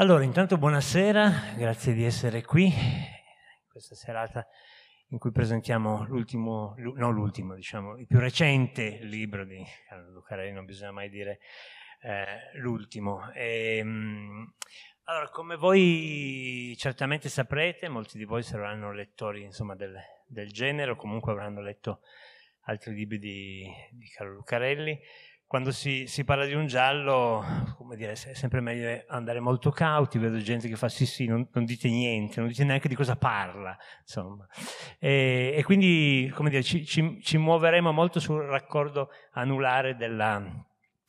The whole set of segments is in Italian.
Allora, intanto buonasera, grazie di essere qui questa serata in cui presentiamo l'ultimo, no l'ultimo, diciamo, il più recente libro di Carlo Lucarelli, non bisogna mai dire eh, l'ultimo. E, ehm, allora, come voi certamente saprete, molti di voi saranno lettori insomma, del, del genere o comunque avranno letto altri libri di, di Carlo Lucarelli, quando si, si, parla di un giallo, come dire, è sempre meglio andare molto cauti, vedo gente che fa sì sì, non, non dite niente, non dite neanche di cosa parla, insomma. E, e quindi, come dire, ci, ci, ci, muoveremo molto sul raccordo anulare della,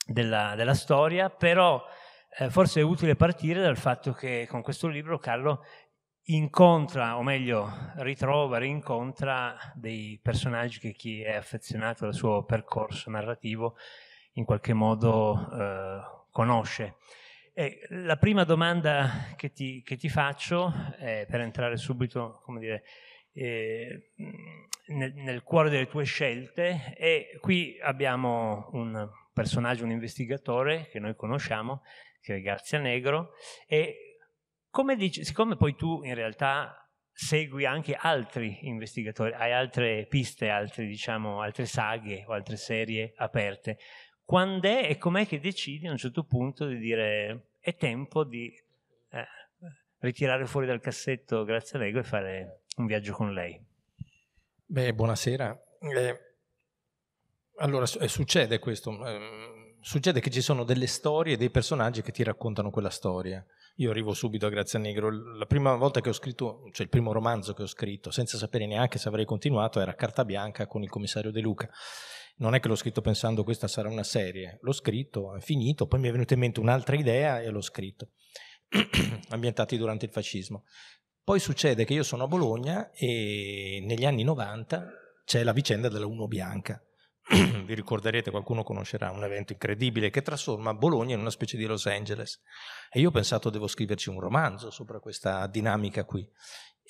della, della storia, però eh, forse è utile partire dal fatto che con questo libro Carlo incontra, o meglio, ritrova, rincontra dei personaggi che chi è affezionato al suo percorso narrativo in qualche modo eh, conosce. E la prima domanda che ti, che ti faccio, è, per entrare subito dire, eh, nel, nel, cuore delle tue scelte, e qui abbiamo un personaggio, un investigatore che noi conosciamo, che è Garzia Negro, e dici, siccome poi tu in realtà segui anche altri investigatori, hai altre piste, altri, diciamo, altre saghe o altre serie aperte quando è e com'è che decidi a un certo punto di dire è tempo di eh, ritirare fuori dal cassetto grazie a Lego e fare un viaggio con lei? Beh, buonasera. Eh, allora, eh, succede questo. Ehm, succede che ci sono delle storie, dei personaggi che ti raccontano quella storia. Io arrivo subito a Grazia Negro. La prima volta che ho scritto, cioè il primo romanzo che ho scritto, senza sapere neanche se avrei continuato, era Carta Bianca con il commissario De Luca non è che l'ho scritto pensando questa sarà una serie, l'ho scritto, è finito, poi mi è venuta in mente un'altra idea e l'ho scritto, ambientati durante il fascismo. Poi succede che io sono a Bologna e negli anni 90 c'è la vicenda della Uno Bianca. Vi ricorderete, qualcuno conoscerà un evento incredibile che trasforma Bologna in una specie di Los Angeles. E io ho pensato devo scriverci un romanzo sopra questa dinamica qui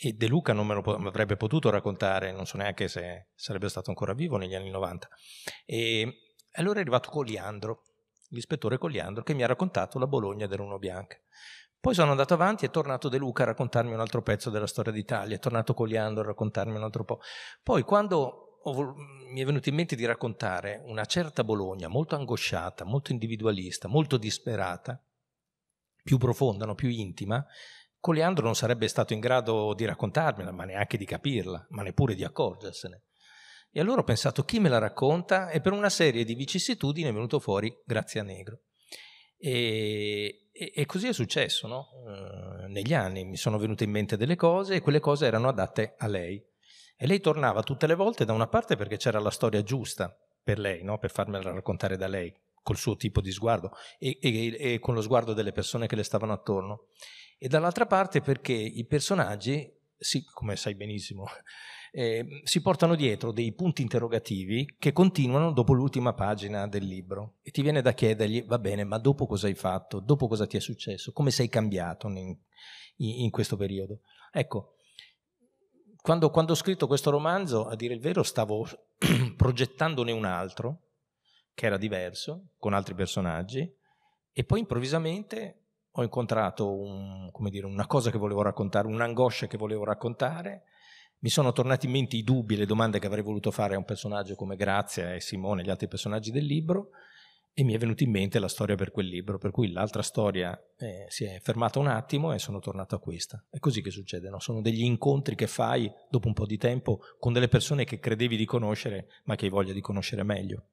e De Luca non me lo avrebbe potuto raccontare, non so neanche se sarebbe stato ancora vivo negli anni 90. E allora è arrivato Coliandro, l'ispettore Coliandro, che mi ha raccontato la Bologna del Runo Bianca. Poi sono andato avanti è tornato De Luca a raccontarmi un altro pezzo della storia d'Italia, è tornato Coliandro a raccontarmi un altro po'. Poi quando ho, mi è venuto in mente di raccontare una certa Bologna molto angosciata, molto individualista, molto disperata, più profonda, no? più intima, Coleandro non sarebbe stato in grado di raccontarmela, ma neanche di capirla, ma neppure di accorgersene. E allora ho pensato chi me la racconta e per una serie di vicissitudini è venuto fuori Grazia Negro. E, e, e così è successo, no? eh, negli anni mi sono venute in mente delle cose e quelle cose erano adatte a lei. E lei tornava tutte le volte da una parte perché c'era la storia giusta per lei, no? per farmela raccontare da lei, col suo tipo di sguardo e, e con lo sguardo delle persone che le stavano attorno e dall'altra parte perché i personaggi, sì, come sai benissimo, eh, si portano dietro dei punti interrogativi che continuano dopo l'ultima pagina del libro e ti viene da chiedergli, va bene, ma dopo cosa hai fatto, dopo cosa ti è successo, come sei cambiato in, in questo periodo. Ecco, quando, quando, ho scritto questo romanzo, a dire il vero, stavo progettandone un altro, che era diverso, con altri personaggi, e poi improvvisamente ho incontrato un, dire, una cosa che volevo raccontare, un'angoscia che volevo raccontare, mi sono tornati in mente i dubbi le domande che avrei voluto fare a un personaggio come Grazia e Simone e gli altri personaggi del libro e mi è venuta in mente la storia per quel libro, per cui l'altra storia eh, si è fermata un attimo e sono tornato a questa. È così che succede, no? sono degli incontri che fai dopo un po' di tempo con delle persone che credevi di conoscere ma che hai voglia di conoscere meglio.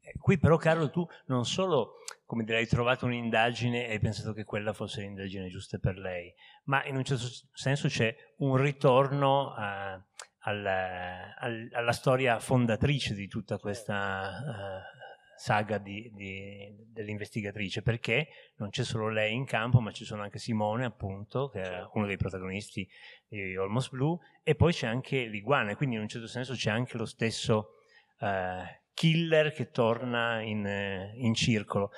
Eh, qui però Carlo tu non solo come dire, hai trovato un'indagine e hai pensato che quella fosse l'indagine giusta per lei, ma in un certo senso c'è un ritorno a, alla, alla, storia fondatrice di tutta questa uh, saga di, di, dell'investigatrice, perché non c'è solo lei in campo, ma ci sono anche Simone, appunto, che era certo. uno dei protagonisti di Almost Blue, e poi c'è anche l'iguana, quindi in un certo senso c'è anche lo stesso... Uh, killer che torna in, eh, in circolo.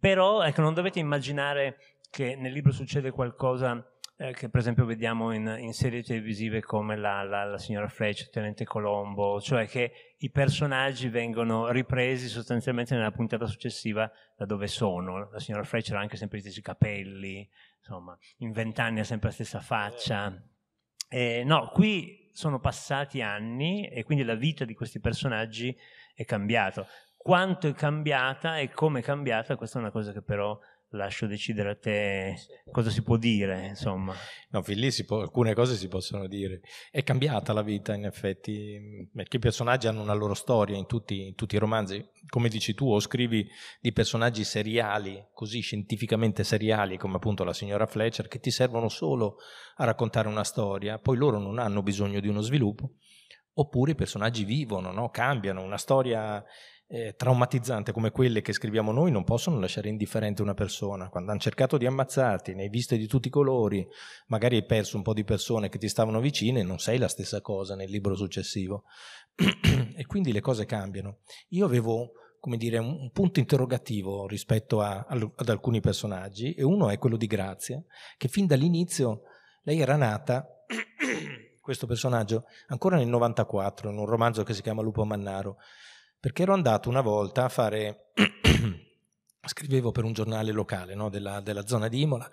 Però ecco, non dovete immaginare che nel libro succede qualcosa eh, che per esempio vediamo in, in serie televisive come la, la, la signora Fletch, Tenente Colombo, cioè che i personaggi vengono ripresi sostanzialmente nella puntata successiva da dove sono. La signora Fletch ha anche sempre gli stessi capelli, insomma, in vent'anni ha sempre la stessa faccia. Eh, no, qui sono passati anni e quindi la vita di questi personaggi è cambiata quanto è cambiata e come è cambiata, questa è una cosa che però lascio decidere a te cosa si può dire, insomma. No, fin lì può, alcune cose si possono dire. È cambiata la vita, in effetti, perché mm, i personaggi hanno una loro storia in tutti, in tutti i romanzi. Come dici tu, o scrivi di personaggi seriali, così scientificamente seriali, come appunto la signora Fletcher, che ti servono solo a raccontare una storia, poi loro non hanno bisogno di uno sviluppo, oppure i personaggi vivono, no? cambiano, una storia eh, traumatizzante come quelle che scriviamo noi non possono lasciare indifferente una persona. Quando hanno cercato di ammazzarti, ne hai viste di tutti i colori, magari hai perso un po' di persone che ti stavano vicine, non sei la stessa cosa nel libro successivo. e quindi le cose cambiano. Io avevo come dire, un, punto interrogativo rispetto a, ad alcuni personaggi e uno è quello di Grazia, che fin dall'inizio lei era nata questo personaggio ancora nel 94 in un romanzo che si chiama Lupo Mannaro perché ero andato una volta a fare, scrivevo per un giornale locale no, della, della, zona di Imola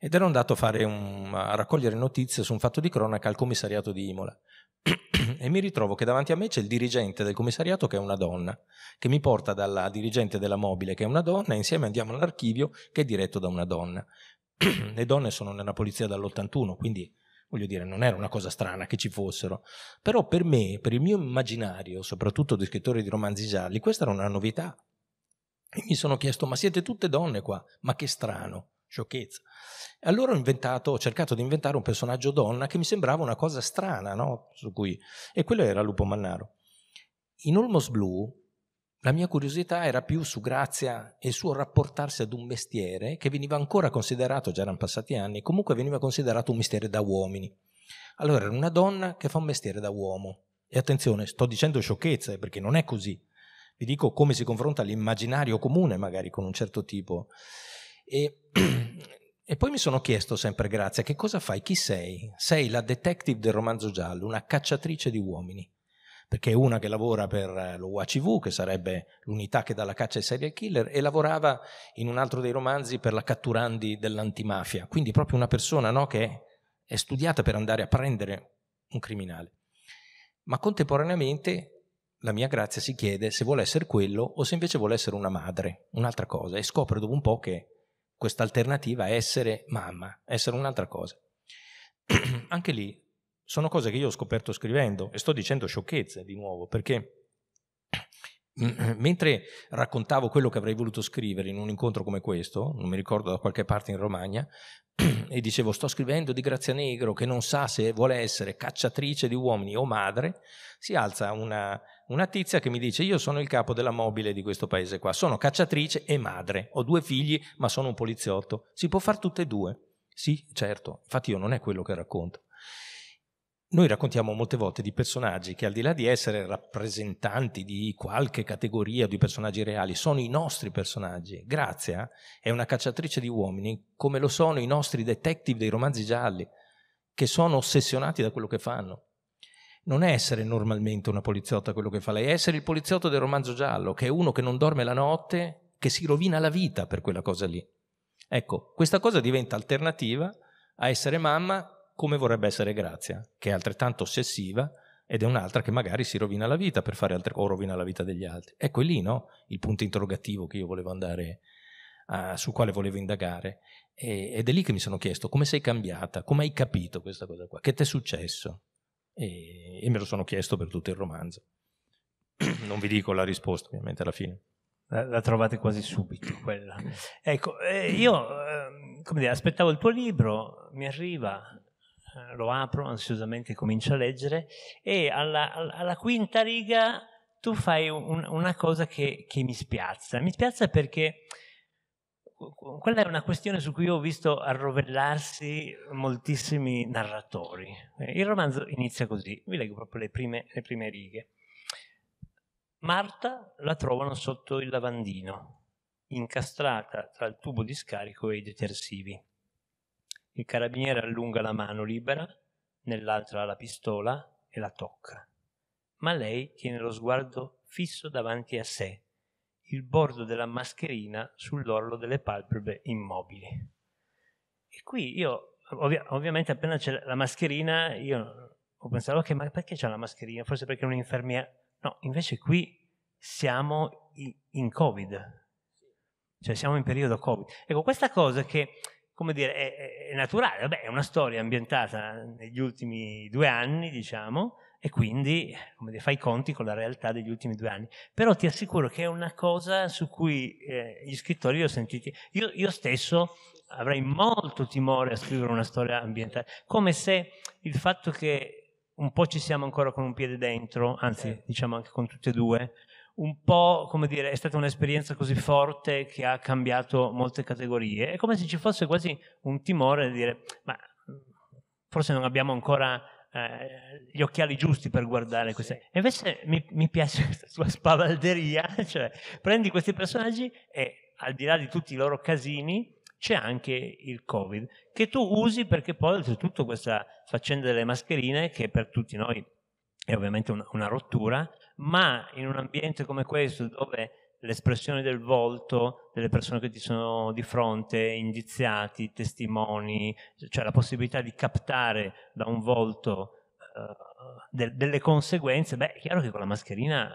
ed ero andato a, un, a raccogliere notizie su un fatto di cronaca al commissariato di Imola e mi ritrovo che davanti a me c'è il dirigente del commissariato che è una donna, che mi porta dalla dirigente della mobile che è una donna e insieme andiamo all'archivio che è diretto da una donna. Le donne sono nella polizia dall'81, quindi Voglio dire, non era una cosa strana che ci fossero. Però per me, per il mio immaginario, soprattutto di scrittore di romanzi gialli, questa era una novità. E mi sono chiesto, ma siete tutte donne qua? Ma che strano, sciocchezza. Allora ho, inventato, ho cercato di inventare un personaggio donna che mi sembrava una cosa strana, no? Su cui... E quello era Lupo Mannaro. In Olmos Blue la mia curiosità era più su Grazia e il suo rapportarsi ad un mestiere che veniva ancora considerato, già erano passati anni, comunque veniva considerato un mestiere da uomini. Allora era una donna che fa un mestiere da uomo. E attenzione, sto dicendo sciocchezze perché non è così. Vi dico come si confronta l'immaginario comune magari con un certo tipo. E, e poi mi sono chiesto sempre, Grazia, che cosa fai? Chi sei? Sei la detective del romanzo giallo, una cacciatrice di uomini perché una che lavora per eh, lo UACV, che sarebbe l'unità che dà la caccia ai serial killer, e lavorava in un altro dei romanzi per la catturandi dell'antimafia, quindi proprio una persona no, che è studiata per andare a prendere un criminale. Ma contemporaneamente la mia grazia si chiede se vuole essere quello o se invece vuole essere una madre, un'altra cosa, e scopre dopo un po' che questa alternativa è essere mamma, essere un'altra cosa. Anche lì sono cose che io ho scoperto scrivendo e sto dicendo sciocchezze di nuovo perché mentre raccontavo quello che avrei voluto scrivere in un incontro come questo, non mi ricordo da qualche parte in Romagna, e dicevo sto scrivendo di Grazia Negro che non sa se vuole essere cacciatrice di uomini o madre, si alza una, una tizia che mi dice io sono il capo della mobile di questo paese qua, sono cacciatrice e madre, ho due figli ma sono un poliziotto, si può fare tutte e due. Sì, certo, infatti io non è quello che racconto. Noi raccontiamo molte volte di personaggi che al di là di essere rappresentanti di qualche categoria di personaggi reali, sono i nostri personaggi. Grazia è una cacciatrice di uomini come lo sono i nostri detective dei romanzi gialli, che sono ossessionati da quello che fanno. Non è essere normalmente una poliziotta quello che fa lei, è essere il poliziotto del romanzo giallo, che è uno che non dorme la notte, che si rovina la vita per quella cosa lì. Ecco, questa cosa diventa alternativa a essere mamma come vorrebbe essere Grazia, che è altrettanto ossessiva ed è un'altra che magari si rovina la vita per fare altre o rovina la vita degli altri. Ecco lì no? il punto interrogativo che io volevo andare a, sul quale volevo indagare e, ed è lì che mi sono chiesto come sei cambiata, come hai capito questa cosa qua, che ti è successo e, e, me lo sono chiesto per tutto il romanzo. non vi dico la risposta ovviamente alla fine. La, la trovate quasi subito quella. Ecco, eh, io eh, come dire, aspettavo il tuo libro, mi arriva, eh, lo apro ansiosamente, comincio a leggere e alla, alla quinta riga tu fai un, una cosa che, che, mi spiazza. Mi spiazza perché quella è una questione su cui ho visto arrovellarsi moltissimi narratori. Eh, il romanzo inizia così, vi leggo proprio le prime, le prime righe. Marta la trovano sotto il lavandino, incastrata tra il tubo di scarico e i detersivi. Il carabiniere allunga la mano libera, nell'altra la pistola e la tocca. Ma lei tiene lo sguardo fisso davanti a sé, il bordo della mascherina sull'orlo delle palpebre immobili. E qui io, ovvia, ovviamente appena c'è la mascherina, io ho pensato, ok, ma perché c'è la mascherina? Forse perché è un'infermiera? No, invece qui siamo in Covid, cioè siamo in periodo Covid. Ecco, questa cosa che come dire, è, è naturale, Vabbè, è una storia ambientata negli ultimi due anni, diciamo, e quindi dire, fai i conti con la realtà degli ultimi due anni. Però ti assicuro che è una cosa su cui eh, gli scrittori li ho sentiti. Io, io, stesso avrei molto timore a scrivere una storia ambientale, come se il fatto che un po' ci siamo ancora con un piede dentro, anzi eh. diciamo anche con tutte e due, un po', come dire, è stata un'esperienza così forte che ha cambiato molte categorie. È come se ci fosse quasi un timore di dire, ma mm, forse non abbiamo ancora eh, gli occhiali giusti per guardare queste. E invece mi, mi piace questa sua spavalderia, cioè prendi questi personaggi e al di là di tutti i loro casini c'è anche il Covid, che tu usi perché poi oltretutto questa faccenda delle mascherine, che per tutti noi è ovviamente una, una rottura, ma in un ambiente come questo dove l'espressione del volto delle persone che ti sono di fronte, indiziati, testimoni, cioè la possibilità di captare da un volto uh, eh, de- delle conseguenze, beh, è chiaro che con la mascherina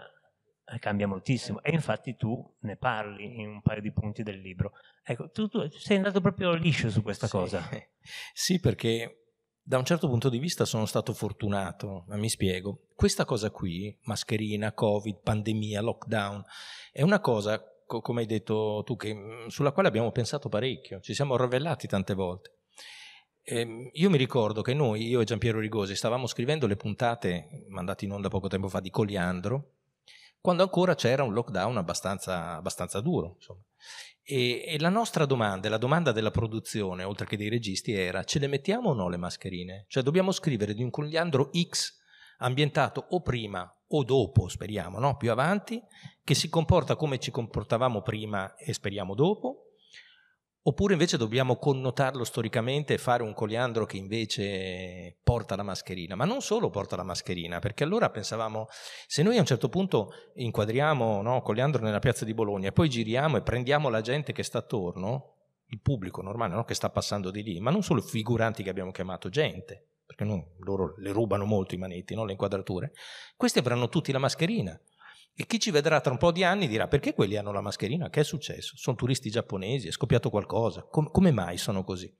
eh, cambia moltissimo e infatti tu ne parli in un paio di punti del libro. Ecco, tu, tu sei andato proprio liscio su questa sì. cosa. Sì, perché da un certo punto di vista sono stato fortunato, ma mi spiego. Questa cosa qui, mascherina, Covid, pandemia, lockdown, è una cosa, co- come hai detto tu, che, mm, sulla quale abbiamo pensato parecchio, ci siamo rovellati tante volte. Eh, io mi ricordo che noi, io e Giampiero Rigosi, stavamo scrivendo le puntate mandate in onda poco tempo fa di Coliandro quando ancora c'era un lockdown abbastanza, abbastanza duro. E, e, la nostra domanda, la domanda della produzione, oltre che dei registi, era ce le mettiamo o no le mascherine? Cioè dobbiamo scrivere di un conigliandro X ambientato o prima o dopo, speriamo, no? più avanti, che si comporta come ci comportavamo prima e speriamo dopo, Oppure invece dobbiamo connotarlo storicamente e fare un coliandro che invece porta la mascherina, ma non solo porta la mascherina, perché allora pensavamo, se noi a un certo punto inquadriamo no, coliandro nella piazza di Bologna e poi giriamo e prendiamo la gente che sta attorno, il pubblico normale no, che sta passando di lì, ma non solo i figuranti che abbiamo chiamato gente, perché non, loro le rubano molto i manetti, no, le inquadrature, questi avranno tutti la mascherina e chi ci vedrà tra un po' di anni dirà perché quelli hanno la mascherina? Che è successo? Sono turisti giapponesi, è scoppiato qualcosa, Com- come mai sono così?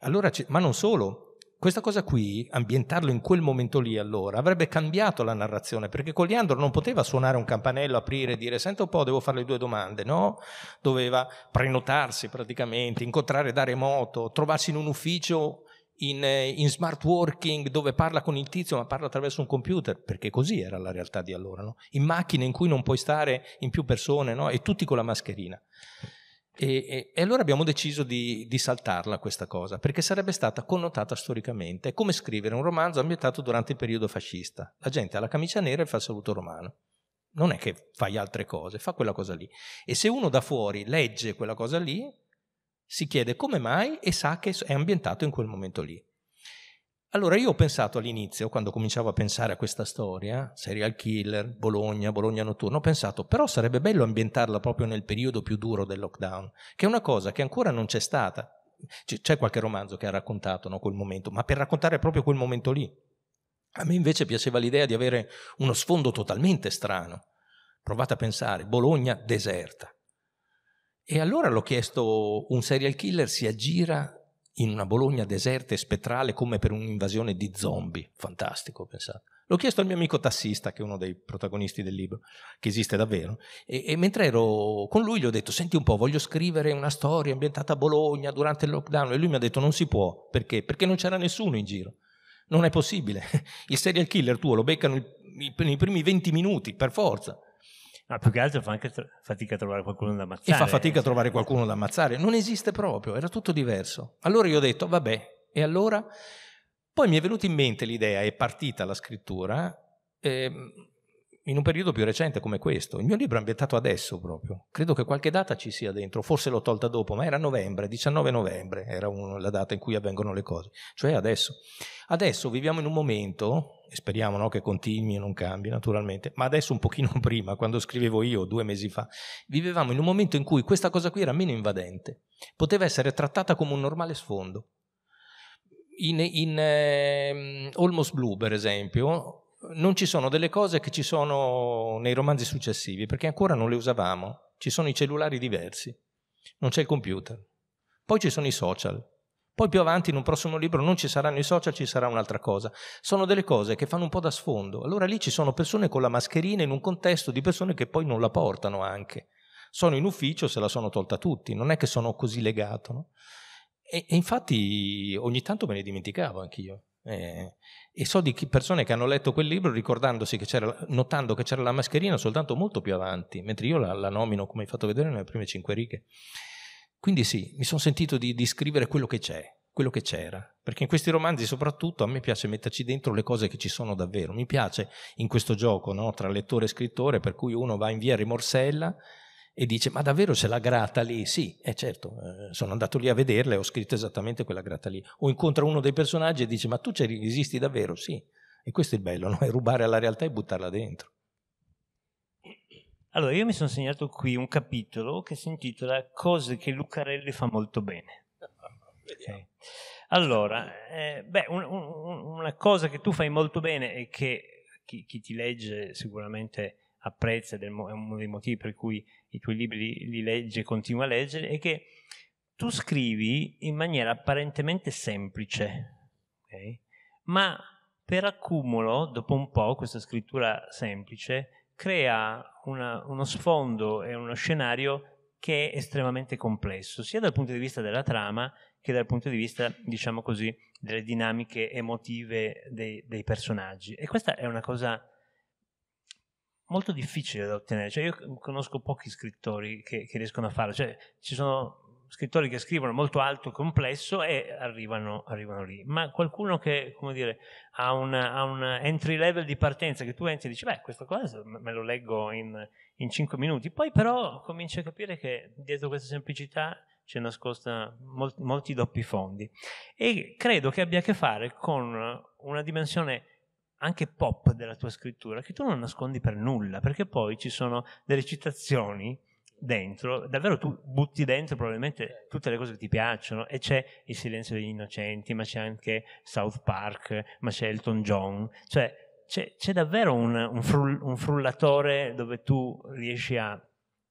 Allora, c- ma non solo, questa cosa qui, ambientarlo in quel momento lì allora, avrebbe cambiato la narrazione, perché Coliandro non poteva suonare un campanello, aprire e dire senta un po', devo fare le due domande, no? Doveva prenotarsi praticamente, incontrare da remoto, trovarsi in un ufficio in, eh, in, smart working dove parla con il tizio ma parla attraverso un computer, perché così era la realtà di allora, no? in macchine in cui non puoi stare in più persone no? e tutti con la mascherina. E, e, e allora abbiamo deciso di, di, saltarla questa cosa, perché sarebbe stata connotata storicamente. È come scrivere un romanzo ambientato durante il periodo fascista. La gente ha la camicia nera e fa il saluto romano. Non è che fai altre cose, fa quella cosa lì. E se uno da fuori legge quella cosa lì, si chiede come mai e sa che è ambientato in quel momento lì. Allora io ho pensato all'inizio, quando cominciavo a pensare a questa storia, serial killer, Bologna, Bologna notturno, ho pensato però sarebbe bello ambientarla proprio nel periodo più duro del lockdown, che è una cosa che ancora non c'è stata. C- c'è qualche romanzo che ha raccontato no, quel momento, ma per raccontare proprio quel momento lì. A me invece piaceva l'idea di avere uno sfondo totalmente strano. Provate a pensare, Bologna deserta e allora l'ho chiesto, un serial killer si aggira in una Bologna deserta e spettrale come per un'invasione di zombie, fantastico, pensate. L'ho chiesto al mio amico tassista, che è uno dei protagonisti del libro, che esiste davvero, e, e, mentre ero con lui gli ho detto, senti un po', voglio scrivere una storia ambientata a Bologna durante il lockdown, e lui mi ha detto, non si può, perché? Perché non c'era nessuno in giro. Non è possibile. Il serial killer tuo lo beccano i, nei primi 20 minuti, per forza. Ma più che altro fa anche fatica a trovare qualcuno da ammazzare. E fa fatica a eh, trovare qualcuno da ammazzare. Non esiste proprio, era tutto diverso. Allora io ho detto, vabbè, e allora? Poi mi è venuta in mente l'idea, è partita la scrittura, ehm, in un periodo più recente come questo. Il mio libro è ambientato adesso proprio. Credo che qualche data ci sia dentro, forse l'ho tolta dopo, ma era novembre, 19 novembre era un, la data in cui avvengono le cose, cioè adesso. Adesso viviamo in un momento, e speriamo no, che continui e non cambi naturalmente, ma adesso un pochino prima, quando scrivevo io due mesi fa, vivevamo in un momento in cui questa cosa qui era meno invadente, poteva essere trattata come un normale sfondo. In, in eh, Almost Blue, per esempio, non ci sono delle cose che ci sono nei romanzi successivi, perché ancora non le usavamo. Ci sono i cellulari diversi, non c'è il computer. Poi ci sono i social. Poi più avanti in un prossimo libro non ci saranno i social, ci sarà un'altra cosa. Sono delle cose che fanno un po' da sfondo. Allora lì ci sono persone con la mascherina in un contesto di persone che poi non la portano anche. Sono in ufficio, se la sono tolta tutti, non è che sono così legato. No? E, e infatti ogni tanto me ne dimenticavo anch'io. Eh, e so di persone che hanno letto quel libro ricordandosi che c'era, notando che c'era la mascherina soltanto molto più avanti, mentre io la, la nomino, come hai fatto vedere, nelle prime cinque righe. Quindi sì, mi sono sentito di, di scrivere quello che c'è, quello che c'era, perché in questi romanzi soprattutto a me piace metterci dentro le cose che ci sono davvero, mi piace in questo gioco no? tra lettore e scrittore per cui uno va in via Rimorsella e dice ma davvero c'è la grata lì? Sì, è eh certo, eh, sono andato lì a vederla e ho scritto esattamente quella grata lì. O incontra uno dei personaggi e dice ma tu esisti davvero? Sì. E questo è il bello, no? è rubare alla realtà e buttarla dentro. Allora, io mi sono segnato qui un capitolo che si intitola Cose che Lucarelli fa molto bene. Okay. Allora, eh, beh, un, un, una cosa che tu fai molto bene e che chi, chi ti legge sicuramente apprezza ed è uno dei motivi per cui i tuoi libri li legge e continua a leggere, è che tu scrivi in maniera apparentemente semplice, okay? ma per accumulo, dopo un po', questa scrittura semplice crea una, uno sfondo e uno scenario che è estremamente complesso, sia dal punto di vista della trama che dal punto di vista, diciamo così, delle dinamiche emotive dei, dei personaggi. E questa è una cosa molto difficile da ottenere. Cioè, io conosco pochi scrittori che, che riescono a farlo. Cioè, ci sono scrittori che scrivono molto alto, complesso e arrivano, arrivano lì. Ma qualcuno che, come dire, ha un, ha un entry level di partenza, che tu entri e dici, beh, questa cosa me lo leggo in, in 5 minuti. Poi però cominci a capire che dietro questa semplicità c'è nascosta molti, molti doppi fondi. E credo che abbia a che fare con una dimensione anche pop della tua scrittura che tu non nascondi per nulla, perché poi ci sono delle citazioni dentro, davvero tu butti dentro probabilmente certo. tutte le cose che ti piacciono e c'è Il silenzio degli innocenti, ma c'è anche South Park, ma c'è Elton John, cioè c'è, c'è davvero un, un, frull, un, frullatore dove tu riesci a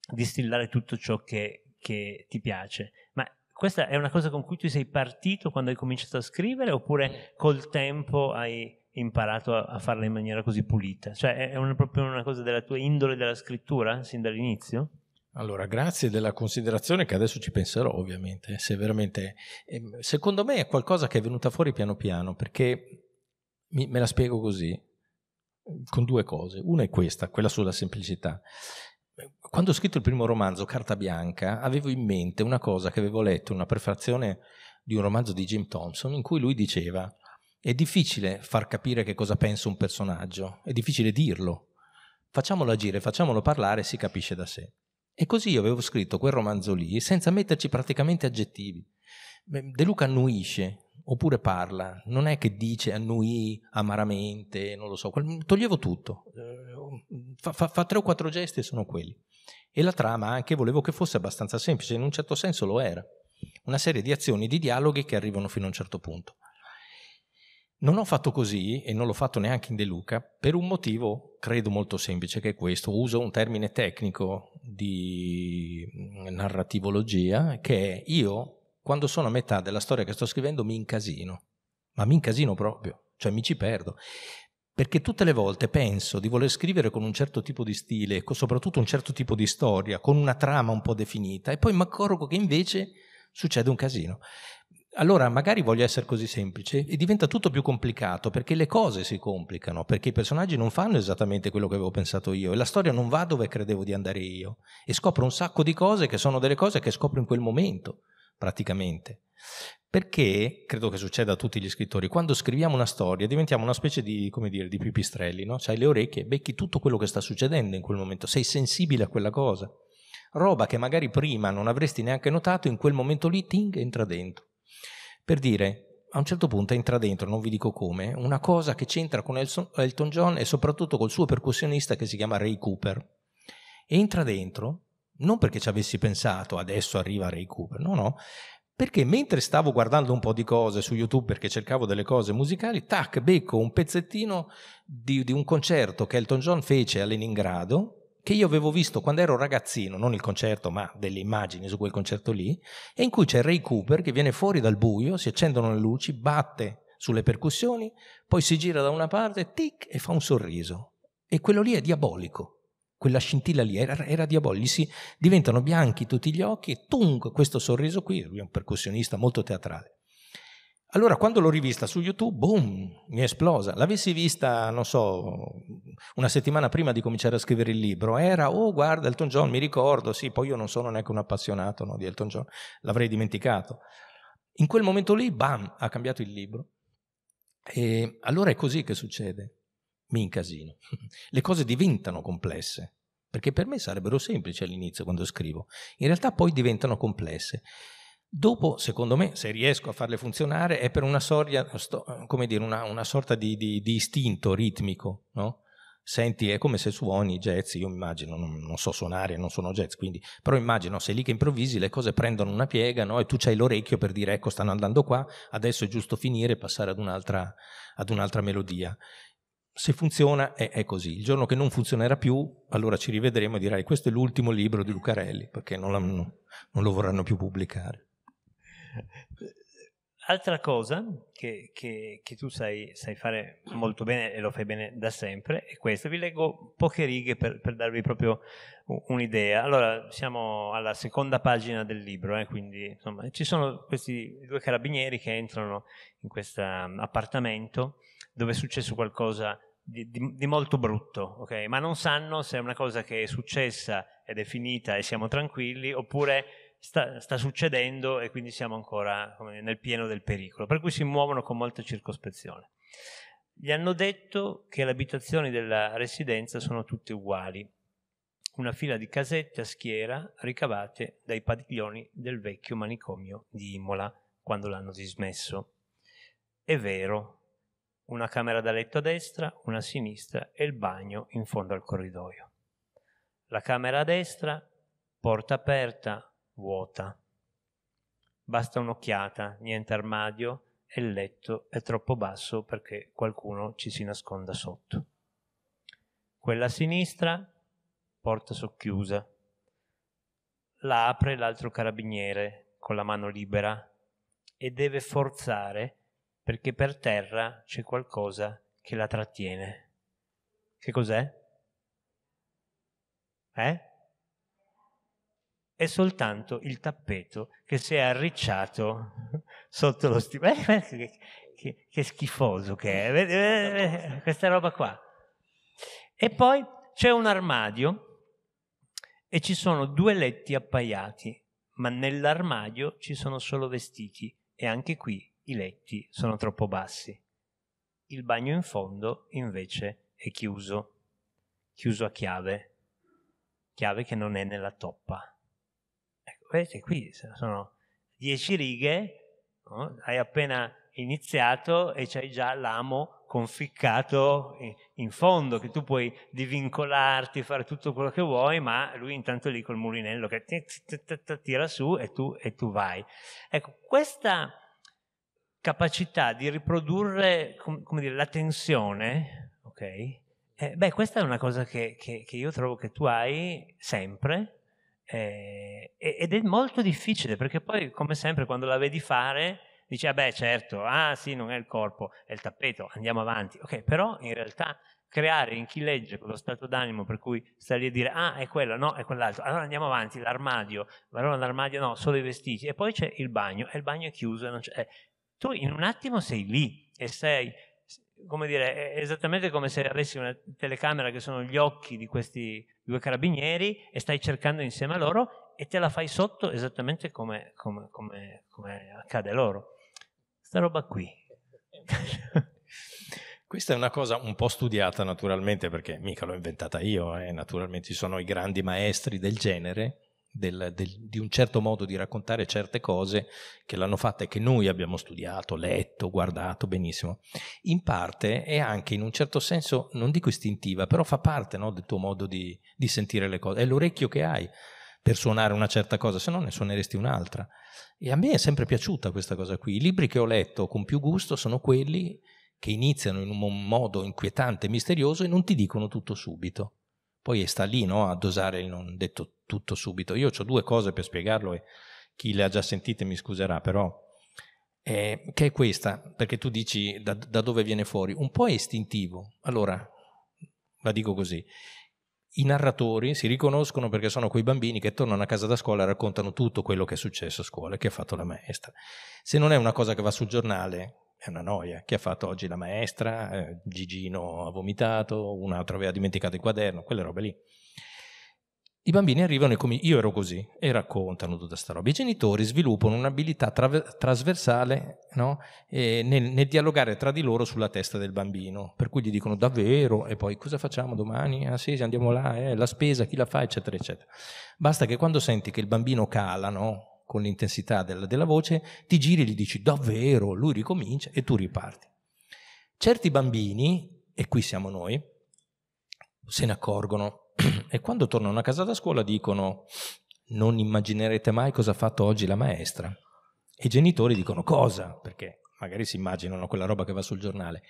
distillare tutto ciò che, che ti piace, ma questa è una cosa con cui tu sei partito quando hai cominciato a scrivere oppure eh. col tempo hai imparato a, a farla in maniera così pulita? Cioè è una, proprio una cosa della tua indole della scrittura sin dall'inizio? Allora, grazie della considerazione che adesso ci penserò ovviamente, se veramente... Ehm, secondo me è qualcosa che è venuta fuori piano piano, perché mi, me la spiego così, con due cose. Una è questa, quella sulla semplicità. Quando ho scritto il primo romanzo, Carta Bianca, avevo in mente una cosa che avevo letto, una prefazione di un romanzo di Jim Thompson, in cui lui diceva è difficile far capire che cosa pensa un personaggio, è difficile dirlo. Facciamolo agire, facciamolo parlare, e si capisce da sé. E così io avevo scritto quel romanzo lì senza metterci praticamente aggettivi. De Luca annuisce, oppure parla, non è che dice annui amaramente, non lo so, toglievo tutto, eh, fa, fa, fa, tre o quattro gesti e sono quelli. E la trama anche volevo che fosse abbastanza semplice, in un certo senso lo era, una serie di azioni, di dialoghi che arrivano fino a un certo punto. Non ho fatto così e non l'ho fatto neanche in De Luca per un motivo, credo molto semplice, che è questo. Uso un termine tecnico di mm, narrativologia che è io, quando sono a metà della storia che sto scrivendo, mi incasino, ma mi incasino proprio, cioè mi ci perdo. Perché tutte le volte penso di voler scrivere con un certo tipo di stile, con soprattutto un certo tipo di storia, con una trama un po' definita, e poi mi accorgo che invece succede un casino allora magari voglio essere così semplice e diventa tutto più complicato perché le cose si complicano, perché i personaggi non fanno esattamente quello che avevo pensato io e la storia non va dove credevo di andare io e scopro un sacco di cose che sono delle cose che scopro in quel momento, praticamente. Perché, credo che succeda a tutti gli scrittori, quando scriviamo una storia diventiamo una specie di, come dire, di pipistrelli, no? C'hai le orecchie, becchi tutto quello che sta succedendo in quel momento, sei sensibile a quella cosa. Roba che magari prima non avresti neanche notato, in quel momento lì, ting, entra dentro per dire a un certo punto entra dentro, non vi dico come, una cosa che c'entra con Elton John e soprattutto col suo percussionista che si chiama Ray Cooper. entra dentro non perché ci avessi pensato adesso arriva Ray Cooper, no, no, perché mentre stavo guardando un po' di cose su YouTube perché cercavo delle cose musicali, tac, becco un pezzettino di, di un concerto che Elton John fece a Leningrado che io avevo visto quando ero ragazzino, non il concerto, ma delle immagini su quel concerto lì, e in cui c'è Ray Cooper che viene fuori dal buio, si accendono le luci, batte sulle percussioni, poi si gira da una parte, tic, e fa un sorriso. E quello lì è diabolico. Quella scintilla lì era, era diabolica, si diventano bianchi tutti gli occhi e tung, questo sorriso qui, lui è un percussionista molto teatrale. Allora quando l'ho rivista su YouTube, boom, mi è esplosa. L'avessi vista, non so, una settimana prima di cominciare a scrivere il libro, era, oh guarda Elton John, mi ricordo, sì, poi io non sono neanche un appassionato no, di Elton John, l'avrei dimenticato. In quel momento lì, bam, ha cambiato il libro. E allora è così che succede. Mi incasino. Le cose diventano complesse, perché per me sarebbero semplici all'inizio quando scrivo. In realtà poi diventano complesse. Dopo, secondo me, se riesco a farle funzionare, è per una, soria, dire, una, una sorta di, di, di, istinto ritmico, no? Senti, è come se suoni jazz, io immagino, non, non, so suonare, non sono jazz, quindi, però immagino, sei lì che improvvisi, le cose prendono una piega, no? E tu c'hai l'orecchio per dire, ecco, stanno andando qua, adesso è giusto finire e passare ad un'altra, ad un'altra melodia. Se funziona, è, è, così. Il giorno che non funzionerà più, allora ci rivedremo e dirai, questo è l'ultimo libro di Lucarelli, perché non, non lo vorranno più pubblicare. Altra cosa che, che, che tu sai, sai, fare molto bene e lo fai bene da sempre è questa. Vi leggo poche righe per, per darvi proprio un'idea. Allora, siamo alla seconda pagina del libro, eh, quindi insomma, ci sono questi due carabinieri che entrano in questo appartamento dove è successo qualcosa di, di, di molto brutto, okay? ma non sanno se è una cosa che è successa ed è finita e siamo tranquilli oppure sta, sta succedendo e quindi siamo ancora nel pieno del pericolo, per cui si muovono con molta circospezione. Gli hanno detto che le abitazioni della residenza sono tutte uguali, una fila di casette a schiera ricavate dai padiglioni del vecchio manicomio di Imola quando l'hanno dismesso. È vero, una camera da letto a destra, una a sinistra e il bagno in fondo al corridoio. La camera a destra, porta aperta, vuota. Basta un'occhiata, niente armadio e il letto è troppo basso perché qualcuno ci si nasconda sotto. Quella a sinistra, porta socchiusa. La apre l'altro carabiniere con la mano libera e deve forzare perché per terra c'è qualcosa che la trattiene. Che cos'è? Eh? è soltanto il tappeto che si è arricciato sotto lo stivale. Eh, che, che, che, schifoso che è, eh, eh, questa roba qua. E poi c'è un armadio e ci sono due letti appaiati, ma nell'armadio ci sono solo vestiti e anche qui i letti sono troppo bassi. Il bagno in fondo invece è chiuso, chiuso a chiave, chiave che non è nella toppa. Sapete, qui sono dieci righe, no? hai appena iniziato e c'hai già l'amo conficcato in fondo, che tu puoi divincolarti, fare tutto quello che vuoi, ma lui intanto lì col mulinello che tira su e tu, e tu vai. Ecco, questa capacità di riprodurre come dire, la tensione, ok? Eh, beh, questa è una cosa che, che, che io trovo che tu hai sempre, eh, ed è molto difficile perché poi, come sempre, quando la vedi fare, dici, ah beh certo, ah sì, non è il corpo, è il tappeto, andiamo avanti. Ok, però in realtà creare in chi legge quello stato d'animo per cui sta lì a dire, ah è quello, no, è quell'altro, allora andiamo avanti, l'armadio, allora l'armadio no, solo i vestiti, e poi c'è il bagno, e il bagno è chiuso, eh, tu in un attimo sei lì e sei come dire, esattamente come se avessi una telecamera che sono gli occhi di questi due carabinieri e stai cercando insieme a loro e te la fai sotto esattamente come, come, come, come accade loro. Sta roba qui. Questa è una cosa un po' studiata naturalmente perché mica l'ho inventata io, eh. naturalmente ci sono i grandi maestri del genere del, del, di un certo modo di raccontare certe cose che l'hanno fatta e che noi abbiamo studiato, letto, guardato benissimo, in parte è anche in un certo senso, non dico istintiva, però fa parte no, del tuo modo di, di sentire le cose, è l'orecchio che hai per suonare una certa cosa, se no ne suoneresti un'altra. E a me è sempre piaciuta questa cosa qui. I libri che ho letto con più gusto sono quelli che iniziano in un modo inquietante, misterioso e non ti dicono tutto subito. Poi sta lì no, a dosare il non detto tutto subito. Io ho due cose per spiegarlo e chi le ha già sentite mi scuserà, però, eh, che è questa, perché tu dici da, da dove viene fuori, un po' è istintivo. Allora, la dico così, i narratori si riconoscono perché sono quei bambini che tornano a casa da scuola e raccontano tutto quello che è successo a scuola, e che ha fatto la maestra. Se non è una cosa che va sul giornale, è una noia. Che ha fatto oggi la maestra? Eh, Gigino ha vomitato, un altro aveva dimenticato il quaderno, quelle robe lì. I bambini arrivano e come io ero così e raccontano tutta questa roba. I genitori sviluppano un'abilità tra- trasversale no? nel, nel, dialogare tra di loro sulla testa del bambino, per cui gli dicono davvero e poi cosa facciamo domani? Ah sì, andiamo là, eh, la spesa, chi la fa, eccetera, eccetera. Basta che quando senti che il bambino cala, no? con l'intensità della, della voce, ti giri e gli dici davvero, lui ricomincia e tu riparti. Certi bambini, e qui siamo noi, se ne accorgono e quando tornano a casa da scuola dicono non immaginerete mai cosa ha fatto oggi la maestra. i genitori dicono cosa? Perché magari si immaginano quella roba che va sul giornale.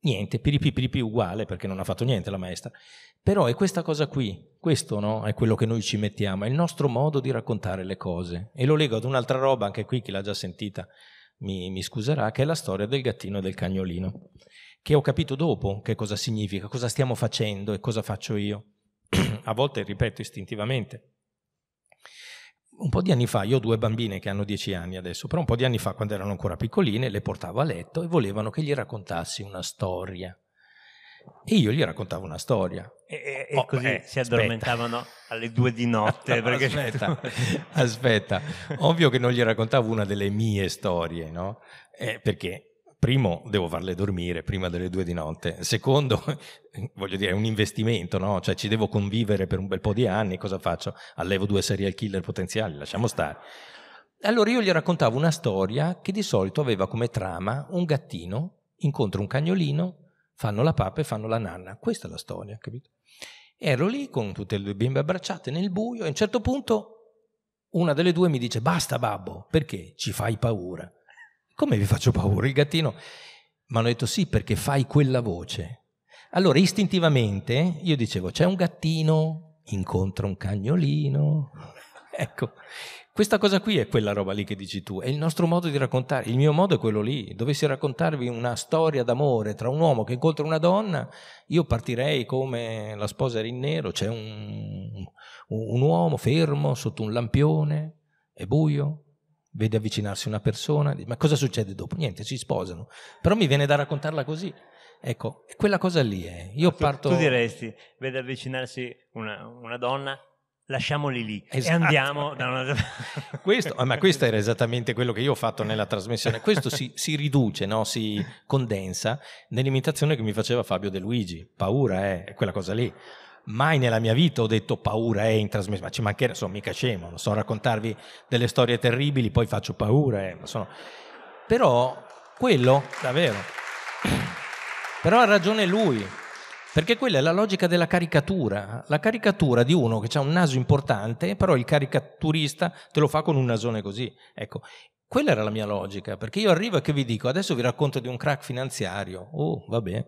Niente, piripi piripi uguale perché non ha fatto niente la maestra. Però è questa cosa qui, questo no? è quello che noi ci mettiamo, è il nostro modo di raccontare le cose. E lo leggo ad un'altra roba, anche qui chi l'ha già sentita mi, mi scuserà, che è la storia del gattino e del cagnolino, che ho capito dopo che cosa significa, cosa stiamo facendo e cosa faccio io a volte ripeto istintivamente. Un po' di anni fa, io ho due bambine che hanno dieci anni adesso, però un po' di anni fa, quando erano ancora piccoline, le portavo a letto e volevano che gli raccontassi una storia. E io gli raccontavo una storia. E, e oh, così eh, si addormentavano aspetta. alle due di notte. perché... aspetta, aspetta, ovvio che non gli raccontavo una delle mie storie, no? Eh, perché primo devo farle dormire prima delle due di notte, secondo voglio dire è un investimento, no? cioè ci devo convivere per un bel po' di anni, cosa faccio? Allevo due serial killer potenziali, lasciamo stare. Allora io gli raccontavo una storia che di solito aveva come trama un gattino incontra un cagnolino, fanno la pappa e fanno la nanna, questa è la storia, capito? Ero lì con tutte le due bimbe abbracciate nel buio e a un certo punto una delle due mi dice basta babbo, perché ci fai paura? Come vi faccio paura? Il gattino... Mi hanno detto sì perché fai quella voce. Allora istintivamente io dicevo c'è un gattino, incontra un cagnolino. ecco, questa cosa qui è quella roba lì che dici tu, è il nostro modo di raccontare, il mio modo è quello lì. Dovessi raccontarvi una storia d'amore tra un uomo che incontra una donna, io partirei come la sposa era in nero, c'è un, un uomo fermo sotto un lampione, è buio, vede avvicinarsi una persona, ma cosa succede dopo? Niente, si sposano. Però mi viene da raccontarla così. Ecco, quella cosa lì è. Io tu, parto. Tu diresti, vede avvicinarsi una, una donna, lasciamoli lì esatto. e andiamo da una... questo, ah, ma questo era esattamente quello che io ho fatto nella trasmissione questo si, si riduce no? si condensa nell'imitazione che mi faceva Fabio De Luigi paura eh, è eh? quella cosa lì mai nella mia vita ho detto paura è eh, in trasmissione, ma ci mancherà, sono mica scemo, non so raccontarvi delle storie terribili, poi faccio paura. Eh, sono... Però quello, davvero, però ha ragione lui, perché quella è la logica della caricatura, la caricatura di uno che ha un naso importante, però il caricaturista te lo fa con un nasone così. Ecco, quella era la mia logica, perché io arrivo e che vi dico, adesso vi racconto di un crack finanziario, oh vabbè,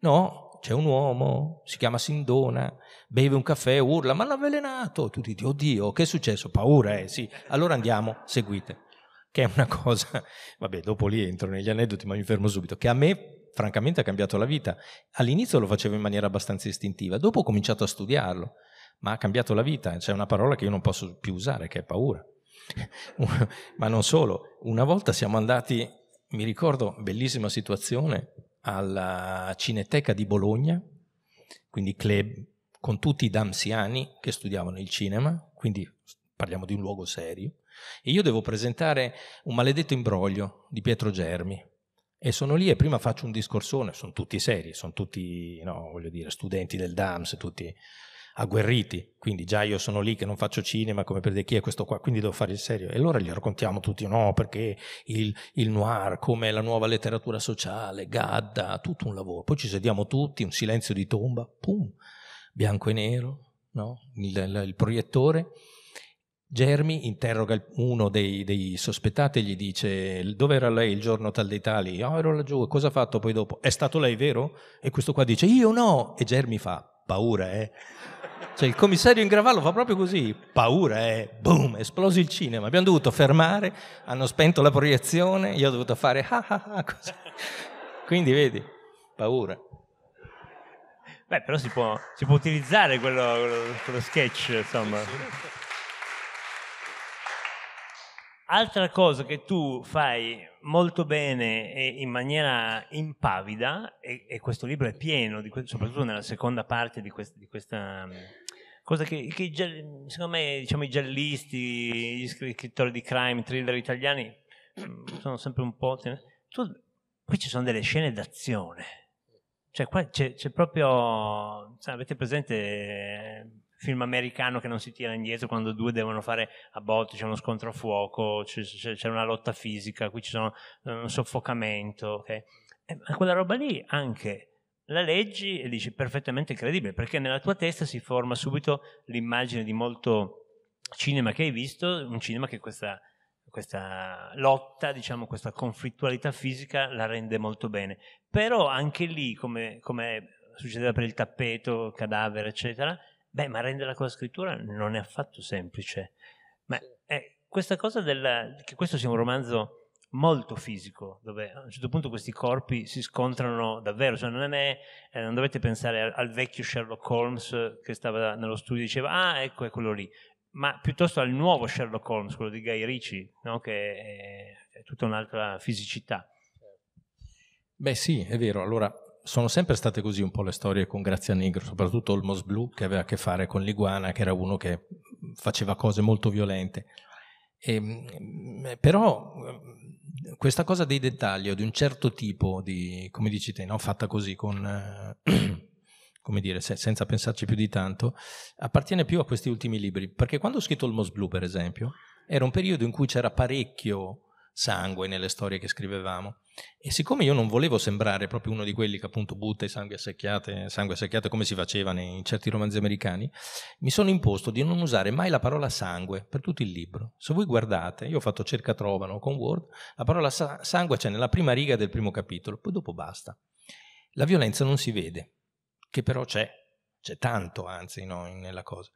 no, c'è un uomo, si chiama Sindona, beve un caffè, urla, ma l'ha avvelenato. Tu dici, oddio, che è successo? Paura, eh sì. Allora andiamo, seguite. Che è una cosa, vabbè, dopo lì entro negli aneddoti, ma mi fermo subito, che a me francamente ha cambiato la vita. All'inizio lo facevo in maniera abbastanza istintiva, dopo ho cominciato a studiarlo, ma ha cambiato la vita. C'è una parola che io non posso più usare, che è paura. ma non solo, una volta siamo andati, mi ricordo, bellissima situazione, alla Cineteca di Bologna, quindi club con tutti i damsiani che studiavano il cinema, quindi parliamo di un luogo serio, e io devo presentare un maledetto imbroglio di Pietro Germi. E sono lì e prima faccio un discorsone, sono tutti seri, sono tutti, no, voglio dire, studenti del DAMS, tutti agguerriti, quindi già io sono lì che non faccio cinema come per dire chi è questo qua, quindi devo fare il serio. E allora gli raccontiamo tutti, oh, no, perché il, il noir, come la nuova letteratura sociale, Gadda, tutto un lavoro. Poi ci sediamo tutti, un silenzio di tomba, pum, bianco e nero, no? il, il, il proiettore. Germi interroga uno dei, dei, sospettati e gli dice dove era lei il giorno tal dei tali? Oh, ero laggiù, cosa ha fatto poi dopo? È stato lei, vero? E questo qua dice io no! E Germi fa paura, eh? Cioè il commissario in Ingravallo fa proprio così, paura e eh, boom, esplosi il cinema. Abbiamo dovuto fermare, hanno spento la proiezione, io ho dovuto fare ah ah ah così. Quindi vedi, paura. Beh, però si può, si può utilizzare quello, quello, quello sketch, insomma. Altra cosa che tu fai molto bene e in maniera impavida, e, e questo libro è pieno, que- soprattutto nella seconda parte di, quest- di questa mm, cosa che, che secondo me diciamo, i giallisti, gli scrittori di crime, thriller italiani mm, sono sempre un po'... tu, qui ci sono delle scene d'azione, cioè qua c'è, c'è proprio... Cioè, avete presente film americano che non si tira indietro quando due devono fare a botte, c'è uno scontro a fuoco, c'è, c'è una lotta fisica, qui c'è eh, un soffocamento. Okay? Eh, ma quella roba lì anche la leggi e dici perfettamente credibile, perché nella tua testa si forma subito l'immagine di molto cinema che hai visto, un cinema che questa, questa lotta, diciamo, questa conflittualità fisica la rende molto bene. Però anche lì, come, come succedeva per il tappeto, il cadavere, eccetera, Beh, ma renderla con la scrittura non è affatto semplice. Ma è questa cosa della, che questo sia un romanzo molto fisico, dove a un certo punto questi corpi si scontrano davvero, cioè non, è, eh, non dovete pensare al, al, vecchio Sherlock Holmes che stava nello studio e diceva ah ecco è quello lì, ma piuttosto al nuovo Sherlock Holmes, quello di Guy Ricci, no? che è, è tutta un'altra fisicità. Certo. Beh sì, è vero, allora sono sempre state così un po' le storie con Grazia Negro, soprattutto il Mos Blu che aveva a che fare con l'iguana, che era uno che faceva cose molto violente. E, ehm, però ehm, questa cosa dei dettagli o di un certo tipo di, come dici te, no? fatta così con, eh, come dire, se, senza pensarci più di tanto, appartiene più a questi ultimi libri. Perché quando ho scritto il Mos Blu, per esempio, era un periodo in cui c'era parecchio sangue nelle storie che scrivevamo e siccome io non volevo sembrare proprio uno di quelli che appunto butta i sangue secchiate, sangue assecchiate come si faceva nei, in certi romanzi americani, mi sono imposto di non usare mai la parola sangue per tutto il libro. Se voi guardate, io ho fatto cerca trovano con Word, la parola sa- sangue c'è nella prima riga del primo capitolo, poi dopo basta. La violenza non si vede, che però c'è, c'è tanto anzi no, nella cosa.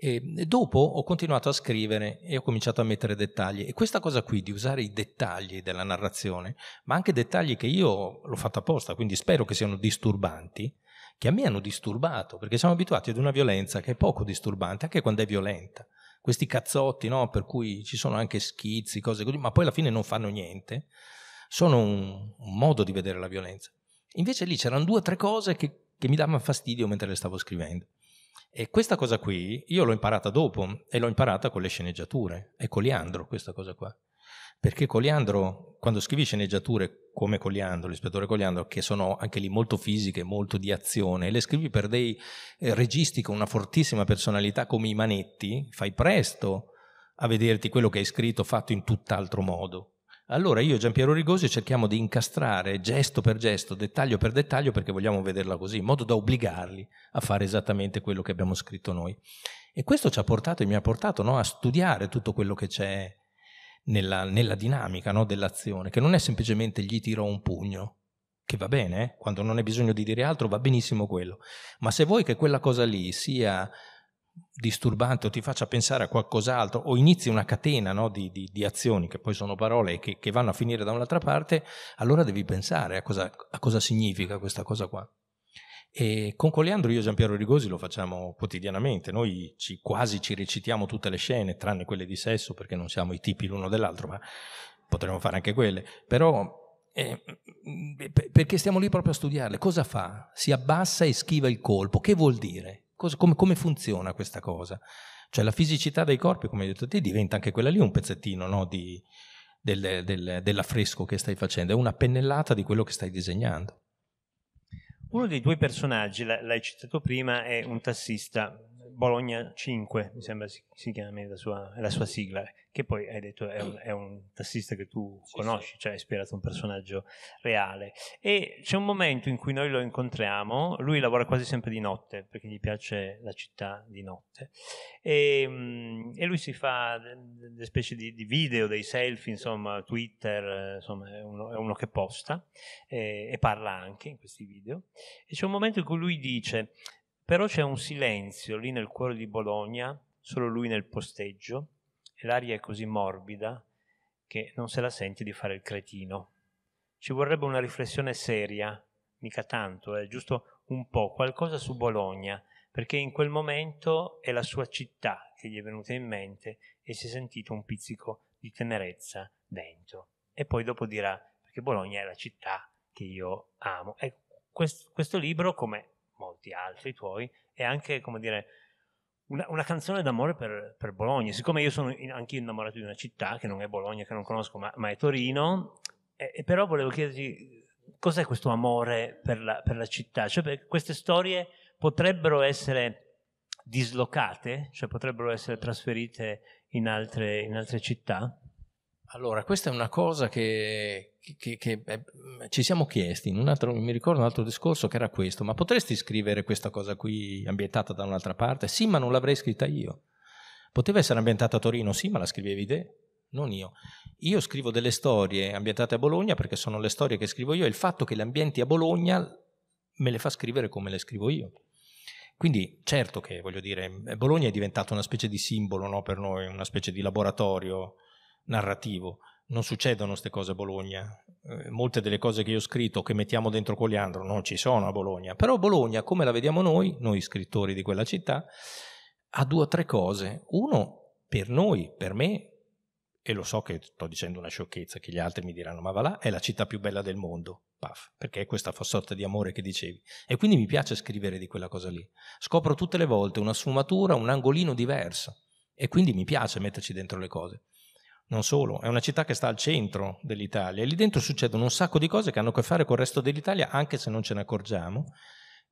E ehm, dopo ho continuato a scrivere e ho cominciato a mettere dettagli e questa cosa qui di usare i dettagli della narrazione, ma anche dettagli che io l'ho fatto apposta, quindi spero che siano disturbanti, che a me hanno disturbato, perché siamo abituati ad una violenza che è poco disturbante, anche quando è violenta. Questi cazzotti, no? per cui ci sono anche schizzi, cose così, ma poi alla fine non fanno niente, sono un, un modo di vedere la violenza. Invece lì c'erano due o tre cose che, che mi davano fastidio mentre le stavo scrivendo. E questa cosa qui io l'ho imparata dopo e l'ho imparata con le sceneggiature. È Coliandro questa cosa qua. Perché Coliandro, quando scrivi sceneggiature come Coliandro, l'ispettore Coliandro, che sono anche lì molto fisiche, molto di azione, le scrivi per dei eh, registi con una fortissima personalità come i Manetti, fai presto a vederti quello che hai scritto fatto in tutt'altro modo allora io e Giampiero Rigosi cerchiamo di incastrare gesto per gesto, dettaglio per dettaglio, perché vogliamo vederla così, in modo da obbligarli a fare esattamente quello che abbiamo scritto noi. E questo ci ha portato e mi ha portato no, a studiare tutto quello che c'è nella, nella dinamica no, dell'azione, che non è semplicemente gli tiro un pugno, che va bene, eh? quando non hai bisogno di dire altro va benissimo quello, ma se vuoi che quella cosa lì sia disturbante o ti faccia pensare a qualcos'altro o inizi una catena no, di, di, di, azioni che poi sono parole che, che, vanno a finire da un'altra parte, allora devi pensare a cosa, a cosa significa questa cosa qua. E con Coleandro io e Giampiero Rigosi lo facciamo quotidianamente, noi ci, quasi ci recitiamo tutte le scene, tranne quelle di sesso, perché non siamo i tipi l'uno dell'altro, ma potremmo fare anche quelle. Però eh, mm, mm, perché stiamo lì proprio a studiarle, cosa fa? Si abbassa e schiva il colpo, che vuol dire? Cosa, come, come, funziona questa cosa? Cioè la fisicità dei corpi, come hai detto te, diventa anche quella lì un pezzettino no, di, del, del, dell'affresco che stai facendo, è una pennellata di quello che stai disegnando. Uno dei due personaggi, l'hai citato prima, è un tassista Bologna 5, mi sembra si, si chiami la sua, la sua, sigla, che poi hai detto è un, è un tassista che tu sì, conosci, sì. cioè hai ispirato un personaggio reale. E c'è un momento in cui noi lo incontriamo, lui lavora quasi sempre di notte perché gli piace la città di notte e, ehm, e lui si fa delle specie di, di, video, dei selfie, insomma, Twitter, insomma, è uno, è uno che posta e, eh, e parla anche in questi video. E c'è un momento in cui lui dice però c'è un silenzio lì nel cuore di Bologna, solo lui nel posteggio, e l'aria è così morbida che non se la sente di fare il cretino. Ci vorrebbe una riflessione seria, mica tanto, è eh, giusto un po', qualcosa su Bologna, perché in quel momento è la sua città che gli è venuta in mente e si è sentito un pizzico di tenerezza dentro. E poi dopo dirà, perché Bologna è la città che io amo. Ecco, questo libro, come molti altri tuoi, e anche, come dire, una, una canzone d'amore per, per, Bologna. Siccome io sono anche innamorato di una città che non è Bologna, che non conosco, ma, ma è Torino, e, e però volevo chiederti cos'è questo amore per la, per la città? Cioè, queste storie potrebbero essere dislocate, cioè potrebbero essere trasferite in altre, in altre città? Allora, questa è una cosa che, che, che eh, mm, ci siamo chiesti in un altro, mi ricordo un altro discorso che era questo, ma potresti scrivere questa cosa qui ambientata da un'altra parte? Sì, ma non l'avrei scritta io. Poteva essere ambientata a Torino, sì, ma la scrivevi te, non io. Io scrivo delle storie ambientate a Bologna perché sono le storie che scrivo io e il fatto che le ambienti a Bologna me le fa scrivere come le scrivo io. Quindi certo che, voglio dire, mm, Bologna è diventata una specie di simbolo no, per noi, una specie di laboratorio narrativo. Non succedono queste cose a Bologna. Eh, molte delle cose che io ho scritto, che mettiamo dentro Coliandro, non ci sono a Bologna. Però Bologna, come la vediamo noi, noi scrittori di quella città, ha due o tre cose. Uno, per noi, per me, e lo so che sto dicendo una sciocchezza che gli altri mi diranno, ma va là, è la città più bella del mondo, Puff, perché è questa sorta di amore che dicevi. E quindi mi piace scrivere di quella cosa lì. Scopro tutte le volte una sfumatura, un angolino diverso e quindi mi piace metterci dentro le cose. Non solo, è una città che sta al centro dell'Italia e lì dentro succedono un sacco di cose che hanno a che fare con il resto dell'Italia anche se non ce ne accorgiamo.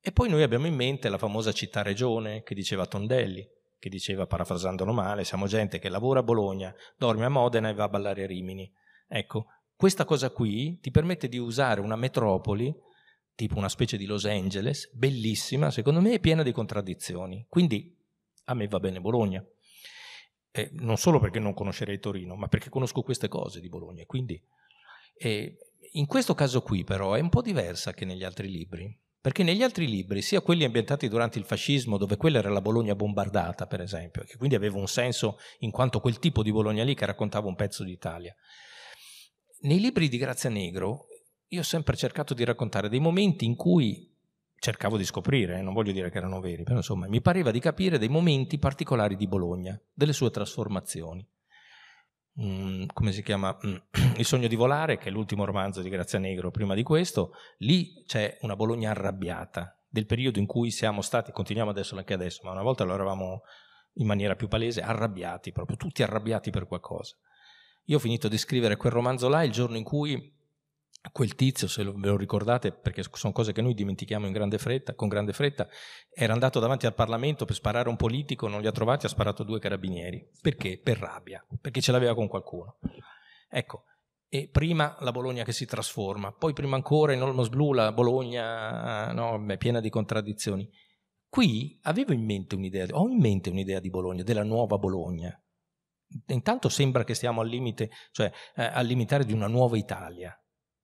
E poi noi abbiamo in mente la famosa città-regione che diceva Tondelli, che diceva, parafrasandolo male, siamo gente che lavora a Bologna, dorme a Modena e va a ballare a Rimini. Ecco, questa cosa qui ti permette di usare una metropoli, tipo una specie di Los Angeles, bellissima, secondo me, e piena di contraddizioni. Quindi a me va bene Bologna eh, non solo perché non conoscerei Torino, ma perché conosco queste cose di Bologna. Quindi eh, in questo caso qui però è un po' diversa che negli altri libri, perché negli altri libri, sia quelli ambientati durante il fascismo, dove quella era la Bologna bombardata, per esempio, che quindi aveva un senso in quanto quel tipo di Bologna lì che raccontava un pezzo d'Italia, nei libri di Grazia Negro io ho sempre cercato di raccontare dei momenti in cui cercavo di scoprire, non voglio dire che erano veri, però insomma mi pareva di capire dei momenti particolari di Bologna, delle sue trasformazioni. Mm, come si chiama? Mm, il sogno di volare, che è l'ultimo romanzo di Grazia Negro prima di questo, lì c'è una Bologna arrabbiata, del periodo in cui siamo stati, continuiamo adesso anche adesso, ma una volta lo eravamo in maniera più palese, arrabbiati, proprio tutti arrabbiati per qualcosa. Io ho finito di scrivere quel romanzo là il giorno in cui quel tizio, se lo, ve lo ricordate, perché sono cose che noi dimentichiamo fretta, con grande fretta, era andato davanti al Parlamento per sparare un politico, non li ha trovati, ha sparato due carabinieri. Perché? Per rabbia, perché ce l'aveva con qualcuno. Ecco, e prima la Bologna che si trasforma, poi prima ancora in Olmos Blu la Bologna no, è piena di contraddizioni. Qui avevo in mente un'idea, ho in mente un'idea di Bologna, della nuova Bologna. Intanto sembra che stiamo al limite, cioè eh, al limitare di una nuova Italia,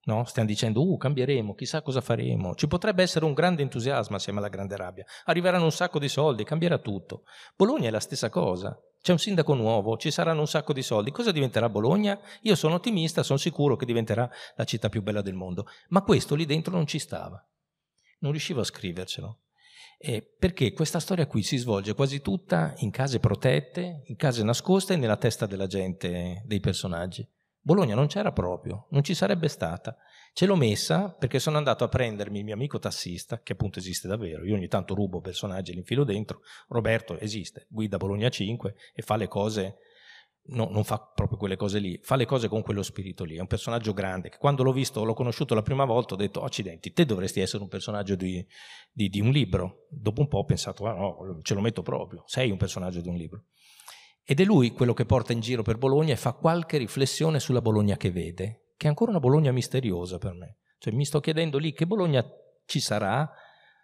No? Stiamo dicendo, uh, cambieremo, chissà cosa faremo. Ci potrebbe essere un grande entusiasmo assieme alla grande rabbia. Arriveranno un sacco di soldi, cambierà tutto. Bologna è la stessa cosa. C'è un sindaco nuovo, ci saranno un sacco di soldi. Cosa diventerà Bologna? Io sono ottimista, sono sicuro che diventerà la città più bella del mondo. Ma questo lì dentro non ci stava. Non riuscivo a scrivercelo. Eh, perché questa storia qui si svolge quasi tutta in case protette, in case nascoste e nella testa della gente, dei personaggi. Bologna non c'era proprio, non ci sarebbe stata. Ce l'ho messa perché sono andato a prendermi il mio amico tassista, che appunto esiste davvero. Io ogni tanto rubo personaggi e li infilo dentro. Roberto esiste, guida Bologna 5 e fa le cose. No, non fa proprio quelle cose lì, fa le cose con quello spirito lì. È un personaggio grande che quando l'ho visto, l'ho conosciuto la prima volta, ho detto: oh, Accidenti, te dovresti essere un personaggio di, di, di un libro. Dopo un po' ho pensato: Ah no, ce lo metto proprio, sei un personaggio di un libro. Ed è lui quello che porta in giro per Bologna e fa qualche riflessione sulla Bologna che vede, che è ancora una Bologna misteriosa per me. Cioè mi sto chiedendo lì che Bologna ci sarà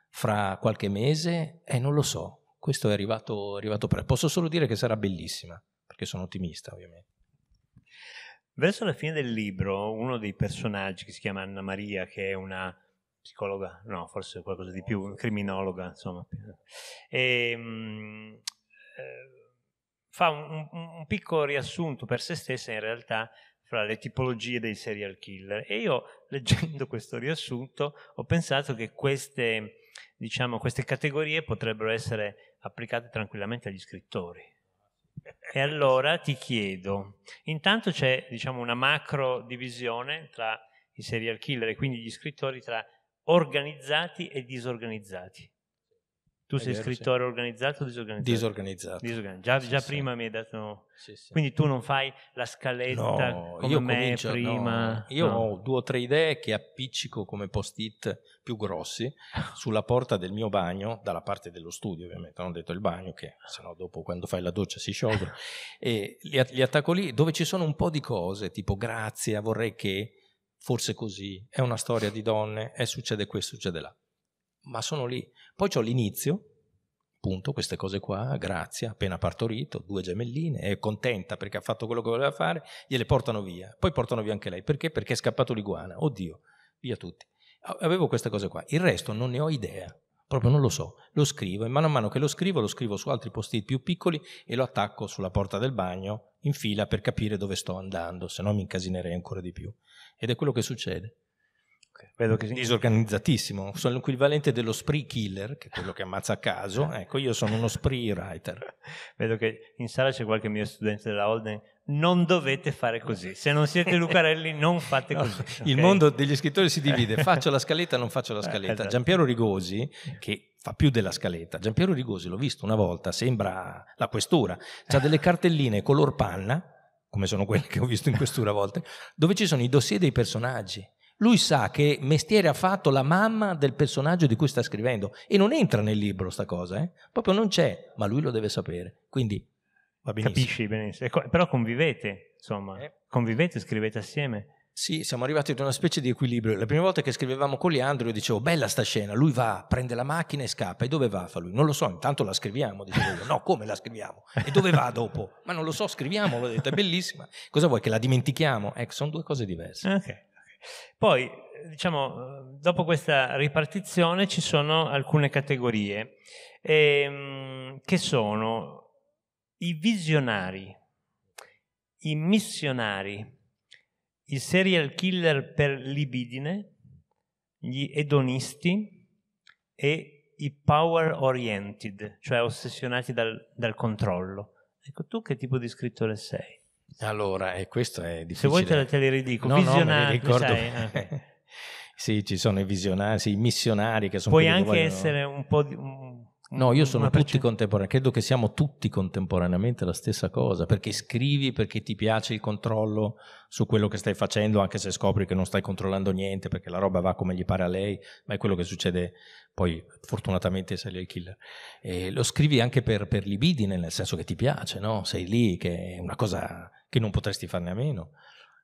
fra qualche mese e eh, non lo so. Questo è arrivato, arrivato presto. Posso solo dire che sarà bellissima, perché sono ottimista ovviamente. Verso la fine del libro, uno dei personaggi che si chiama Anna Maria, che è una psicologa, no, forse qualcosa di più, criminologa, insomma, e, ehm, eh, fa un, un, un, piccolo riassunto per se stessa in realtà fra le tipologie dei serial killer e io leggendo questo riassunto ho pensato che queste, diciamo, queste categorie potrebbero essere applicate tranquillamente agli scrittori. E allora ti chiedo, intanto c'è diciamo, una macro divisione tra i serial killer e quindi gli scrittori tra organizzati e disorganizzati. Tu sei vero, scrittore sì. organizzato o disorganizzato? Disorganizzato. disorganizzato. Già, sì, già sì. prima mi hai dato... Quindi tu non fai la scaletta no, come io me comincio, prima? No. Io no. ho due o tre idee che appiccico come post-it più grossi sulla porta del mio bagno, dalla parte dello studio ovviamente, non ho detto il bagno, che sennò dopo quando fai la doccia si scioglie, e li, li attacco lì dove ci sono un po' di cose, tipo grazie, vorrei che, forse così, è una storia di donne, è eh, succede questo, succede là ma sono lì. Poi ho l'inizio, appunto, queste cose qua, Grazia, appena partorito, due gemelline, è contenta perché ha fatto quello che voleva fare, gliele portano via. Poi portano via anche lei. Perché? Perché è scappato l'iguana. Oddio, via tutti. Avevo queste cose qua. Il resto non ne ho idea, proprio non lo so. Lo scrivo e mano a mano che lo scrivo, lo scrivo su altri posti più piccoli e lo attacco sulla porta del bagno in fila per capire dove sto andando, se no mi incasinerei ancora di più. Ed è quello che succede. Vedo che disorganizzatissimo. Sono l'equivalente dello spree killer, che è quello che ammazza a caso. Ecco, io sono uno spree writer. Vedo che in sala c'è qualche mio studente della Holden. Non dovete fare così. Se non siete Lucarelli, non fate no, così. Okay? Il mondo degli scrittori si divide. Faccio la scaletta, non faccio la scaletta. Eh, esatto. Giampiero Rigosi, che fa più della scaletta. Giampiero Rigosi, l'ho visto una volta, sembra la questura. Ha delle cartelline color panna, come sono quelle che ho visto in questura a volte, dove ci sono i dossier dei personaggi lui sa che mestiere ha fatto la mamma del personaggio di cui sta scrivendo e non entra nel libro sta cosa, eh? proprio non c'è, ma lui lo deve sapere. Quindi va benissimo. Capisci benissimo, però convivete, insomma, eh. convivete, scrivete assieme. Sì, siamo arrivati ad una specie di equilibrio. La prima volta che scrivevamo con Leandro io dicevo bella sta scena, lui va, prende la macchina e scappa. E dove va? Fa lui. Non lo so, intanto la scriviamo, dicevo io. No, come la scriviamo? E dove va dopo? Ma non lo so, scriviamo, l'ho detto, è bellissima. Cosa vuoi che la dimentichiamo? Ecco, sono due cose diverse. Ok. Poi, eh, diciamo, eh, dopo questa ripartizione ci sono alcune categorie ehm, che sono i visionari, i missionari, i serial killer per libidine, gli edonisti e i power oriented, cioè ossessionati dal, dal controllo. Ecco, tu che tipo di scrittore sei? Allora, e questo è difficile. Se vuoi te, te le ridico, no, visionari, no, eh. sì, ci sono i visionari, sì, i missionari che sono... Puoi anche che vogliono... essere un po' di, un No, io sono tutti contemporanei, credo che siamo tutti contemporaneamente la stessa cosa, perché scrivi perché ti piace il controllo su quello che stai facendo, anche se scopri che non stai controllando niente, perché la roba va come gli pare a lei, ma è quello che succede poi fortunatamente sei il killer. E lo scrivi anche per, per libidine, nel senso che ti piace, no? sei lì, che è una cosa che non potresti farne a meno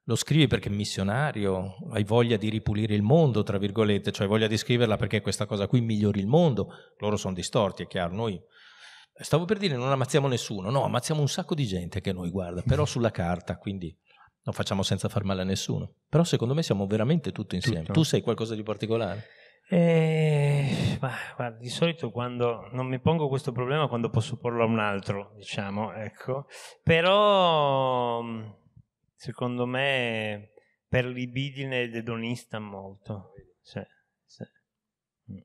lo scrivi perché è missionario, hai voglia di ripulire il mondo, tra virgolette, cioè hai voglia di scriverla perché questa cosa qui migliori il mondo, loro sono distorti, è chiaro, noi stavo per dire non ammazziamo nessuno, no, ammazziamo un sacco di gente che noi guarda, però sulla carta, quindi non facciamo senza far male a nessuno, però secondo me siamo veramente tutti insieme, tutto. tu sei qualcosa di particolare? Eh, ma, guarda, di solito quando non mi pongo questo problema quando posso porlo a un altro, diciamo, ecco, però Secondo me per libidine dedonista molto. Sì, sì. Mm.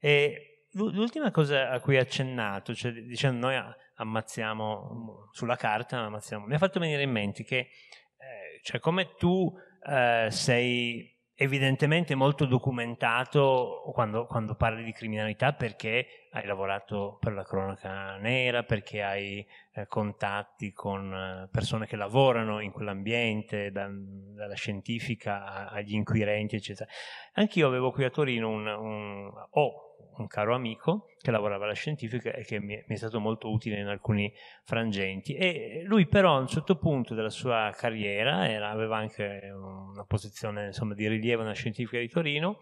E l'ultima cosa a cui hai accennato, cioè dicendo noi ammazziamo mm, sulla carta, ammazziamo. mi ha fatto venire in mente che eh, cioè come tu eh, sei evidentemente molto documentato quando, quando, parli di criminalità perché hai lavorato per la cronaca nera, perché hai eh, contatti con eh, persone che lavorano in quell'ambiente, da, dalla scientifica agli inquirenti, eccetera. Anch'io avevo qui a Torino un, un oh, un caro amico che lavorava alla scientifica e che mi, è stato molto utile in alcuni frangenti. E lui però a un certo punto della sua carriera, era, aveva anche una posizione insomma, di rilievo nella scientifica di Torino,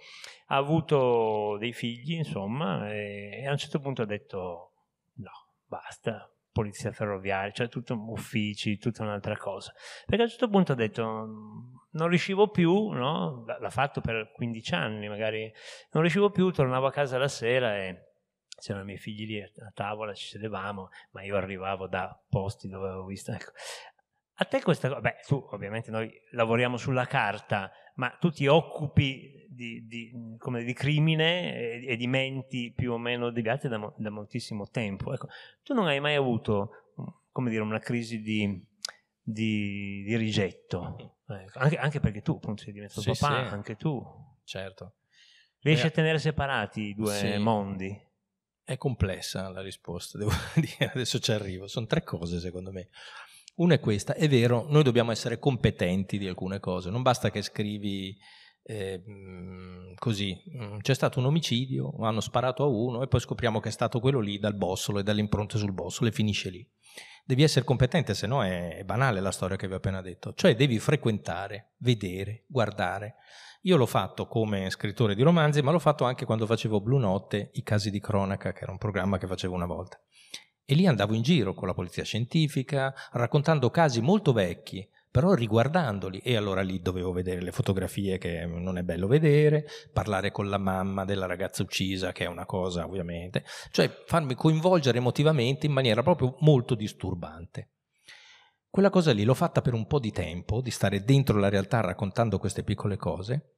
ha avuto dei figli, insomma, e, e a un certo punto ha detto no, basta, polizia ferroviaria, cioè tutto uffici, tutta un'altra cosa. Perché a un certo punto ha detto non riuscivo più, no? l'ha fatto per 15 anni magari, non riuscivo più, tornavo a casa la sera e c'erano i miei figli lì a tavola, ci sedevamo, ma io arrivavo da posti dove avevo visto... Ecco. A te questa cosa, beh, tu ovviamente noi lavoriamo sulla carta, ma tu ti occupi di, di, come, di crimine e, e, di menti più o meno deviate da, da moltissimo tempo. Ecco, tu non hai mai avuto, come dire, una crisi di di, di rigetto. Mm. Ecco. Anche, anche, perché tu, appunto, sei diventato sì, papà, sì. anche tu. Certo. Riesci eh, a tenere separati i due sì. mondi? È complessa la risposta, devo dire, adesso ci arrivo. Sono tre cose secondo me. Una è questa, è vero, noi dobbiamo essere competenti di alcune cose, non basta che scrivi eh, così, mm, c'è stato un omicidio, hanno sparato a uno e poi scopriamo che è stato quello lì dal bossolo e dalle impronte sul bossolo e finisce lì devi essere competente, se no è, è banale la storia che vi ho appena detto. Cioè devi frequentare, vedere, guardare. Io l'ho fatto come scrittore di romanzi, ma l'ho fatto anche quando facevo Blu Notte, i casi di cronaca, che era un programma che facevo una volta. E lì andavo in giro con la polizia scientifica, raccontando casi molto vecchi, però riguardandoli, e allora lì dovevo vedere le fotografie che mm, non è bello vedere, parlare con la mamma della ragazza uccisa, che è una cosa ovviamente, cioè farmi coinvolgere emotivamente in maniera proprio molto disturbante. Quella cosa lì l'ho fatta per un po' di tempo, di stare dentro la realtà raccontando queste piccole cose,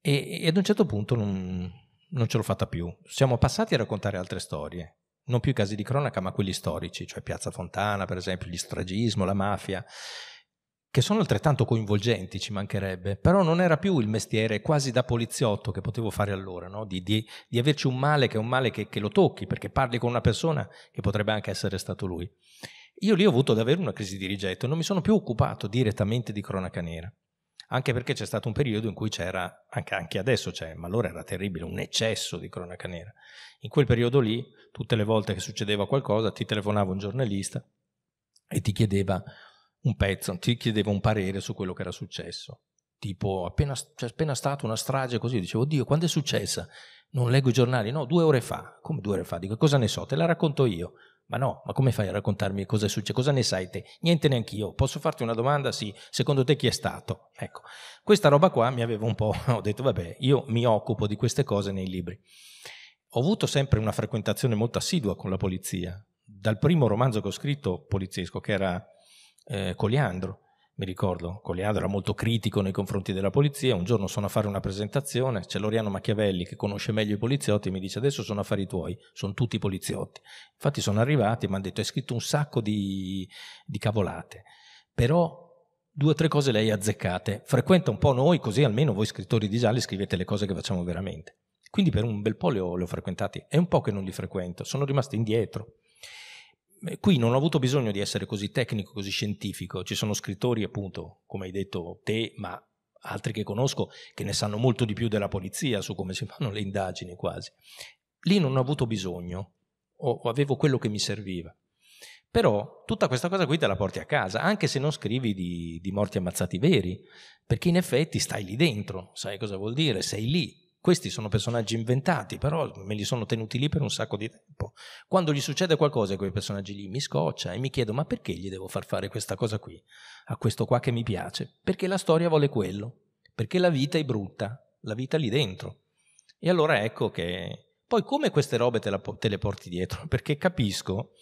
e, e ad un certo punto non, non ce l'ho fatta più. Siamo passati a raccontare altre storie, non più i casi di cronaca, ma quelli storici, cioè Piazza Fontana, per esempio, gli stragismo, la mafia che sono altrettanto coinvolgenti, ci mancherebbe, però non era più il mestiere quasi da poliziotto che potevo fare allora, no? di, di, di, averci un male che è un male che, che lo tocchi, perché parli con una persona che potrebbe anche essere stato lui. Io lì ho avuto davvero una crisi di rigetto, non mi sono più occupato direttamente di cronaca nera anche perché c'è stato un periodo in cui c'era, anche, adesso c'è, ma allora era terribile, un eccesso di cronaca nera. In quel periodo lì, tutte le volte che succedeva qualcosa, ti telefonava un giornalista e ti chiedeva un pezzo, ti chiedeva un parere su quello che era successo. Tipo, appena, c'è cioè, appena stata una strage così, dicevo, oddio, quando è successa? Non leggo i giornali, no, due ore fa. Come due ore fa? Dico, cosa ne so? Te la racconto io. Ma no, ma come fai a raccontarmi cosa è successo? Cosa ne sai te? Niente neanche io. Posso farti una domanda? Sì. Secondo te chi è stato? Ecco, questa roba qua mi aveva un po'... Ho detto, vabbè, io mi occupo di queste cose nei libri. Ho avuto sempre una frequentazione molto assidua con la polizia. Dal primo romanzo che ho scritto, poliziesco, che era eh, Coliandro, mi ricordo, Coliandro era molto critico nei confronti della polizia, un giorno sono a fare una presentazione, c'è Loriano Machiavelli che conosce meglio i poliziotti e mi dice adesso sono affari tuoi, sono tutti poliziotti. Infatti sono arrivati e mi hanno detto hai scritto un sacco di, di cavolate, però due o tre cose lei azzeccate, frequenta un po' noi così almeno voi scrittori di gialli scrivete le cose che facciamo veramente. Quindi per un bel po' le ho, le ho frequentati, è un po' che non li frequento, sono rimasto indietro qui non ho avuto bisogno di essere così tecnico, così scientifico. Ci sono scrittori, appunto, come hai detto te, ma altri che conosco, che ne sanno molto di più della polizia su come si fanno le indagini quasi. Lì non ho avuto bisogno, o, avevo quello che mi serviva. Però tutta questa cosa qui te la porti a casa, anche se non scrivi di, di morti ammazzati veri, perché in effetti stai lì dentro, sai cosa vuol dire, sei lì, questi sono personaggi inventati, però me li sono tenuti lì per un sacco di tempo. Quando gli succede qualcosa a quei personaggi lì mi scoccia e mi chiedo ma perché gli devo far fare questa cosa qui, a questo qua che mi piace? Perché la storia vuole quello, perché la vita è brutta, la vita lì dentro. E allora ecco che... Poi come queste robe te, la, te le porti dietro? Perché capisco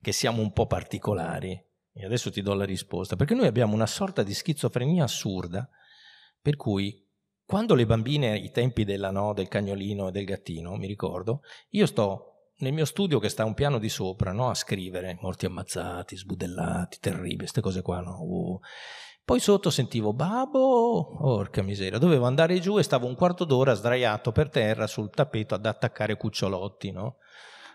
che siamo un po' particolari e adesso ti do la risposta, perché noi abbiamo una sorta di schizofrenia assurda per cui quando le bambine, ai tempi della, no, del cagnolino e del gattino, mi ricordo, io sto nel mio studio che sta un piano di sopra no, a scrivere morti ammazzati, sbudellati, terribili, queste cose qua. No? Uh. Poi sotto sentivo babbo, orca miseria, dovevo andare giù e stavo un quarto d'ora sdraiato per terra sul tappeto ad attaccare cucciolotti, no?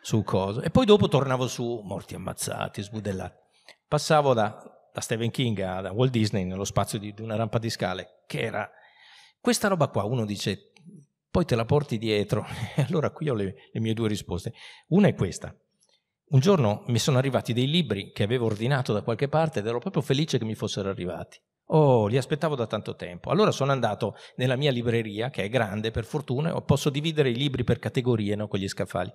Su cosa. E poi dopo tornavo su, morti ammazzati, sbudellati. Passavo da, da Stephen King a da Walt Disney nello spazio di, di una rampa di scale, che era questa roba qua uno dice, poi te la porti dietro. allora qui ho le, le mie due risposte. Una è questa. Un giorno mi sono arrivati dei libri che avevo ordinato da qualche parte ed ero proprio felice che mi fossero arrivati. Oh, li aspettavo da tanto tempo. Allora sono andato nella mia libreria, che è grande per fortuna, posso dividere i libri per categorie no, con gli scaffali.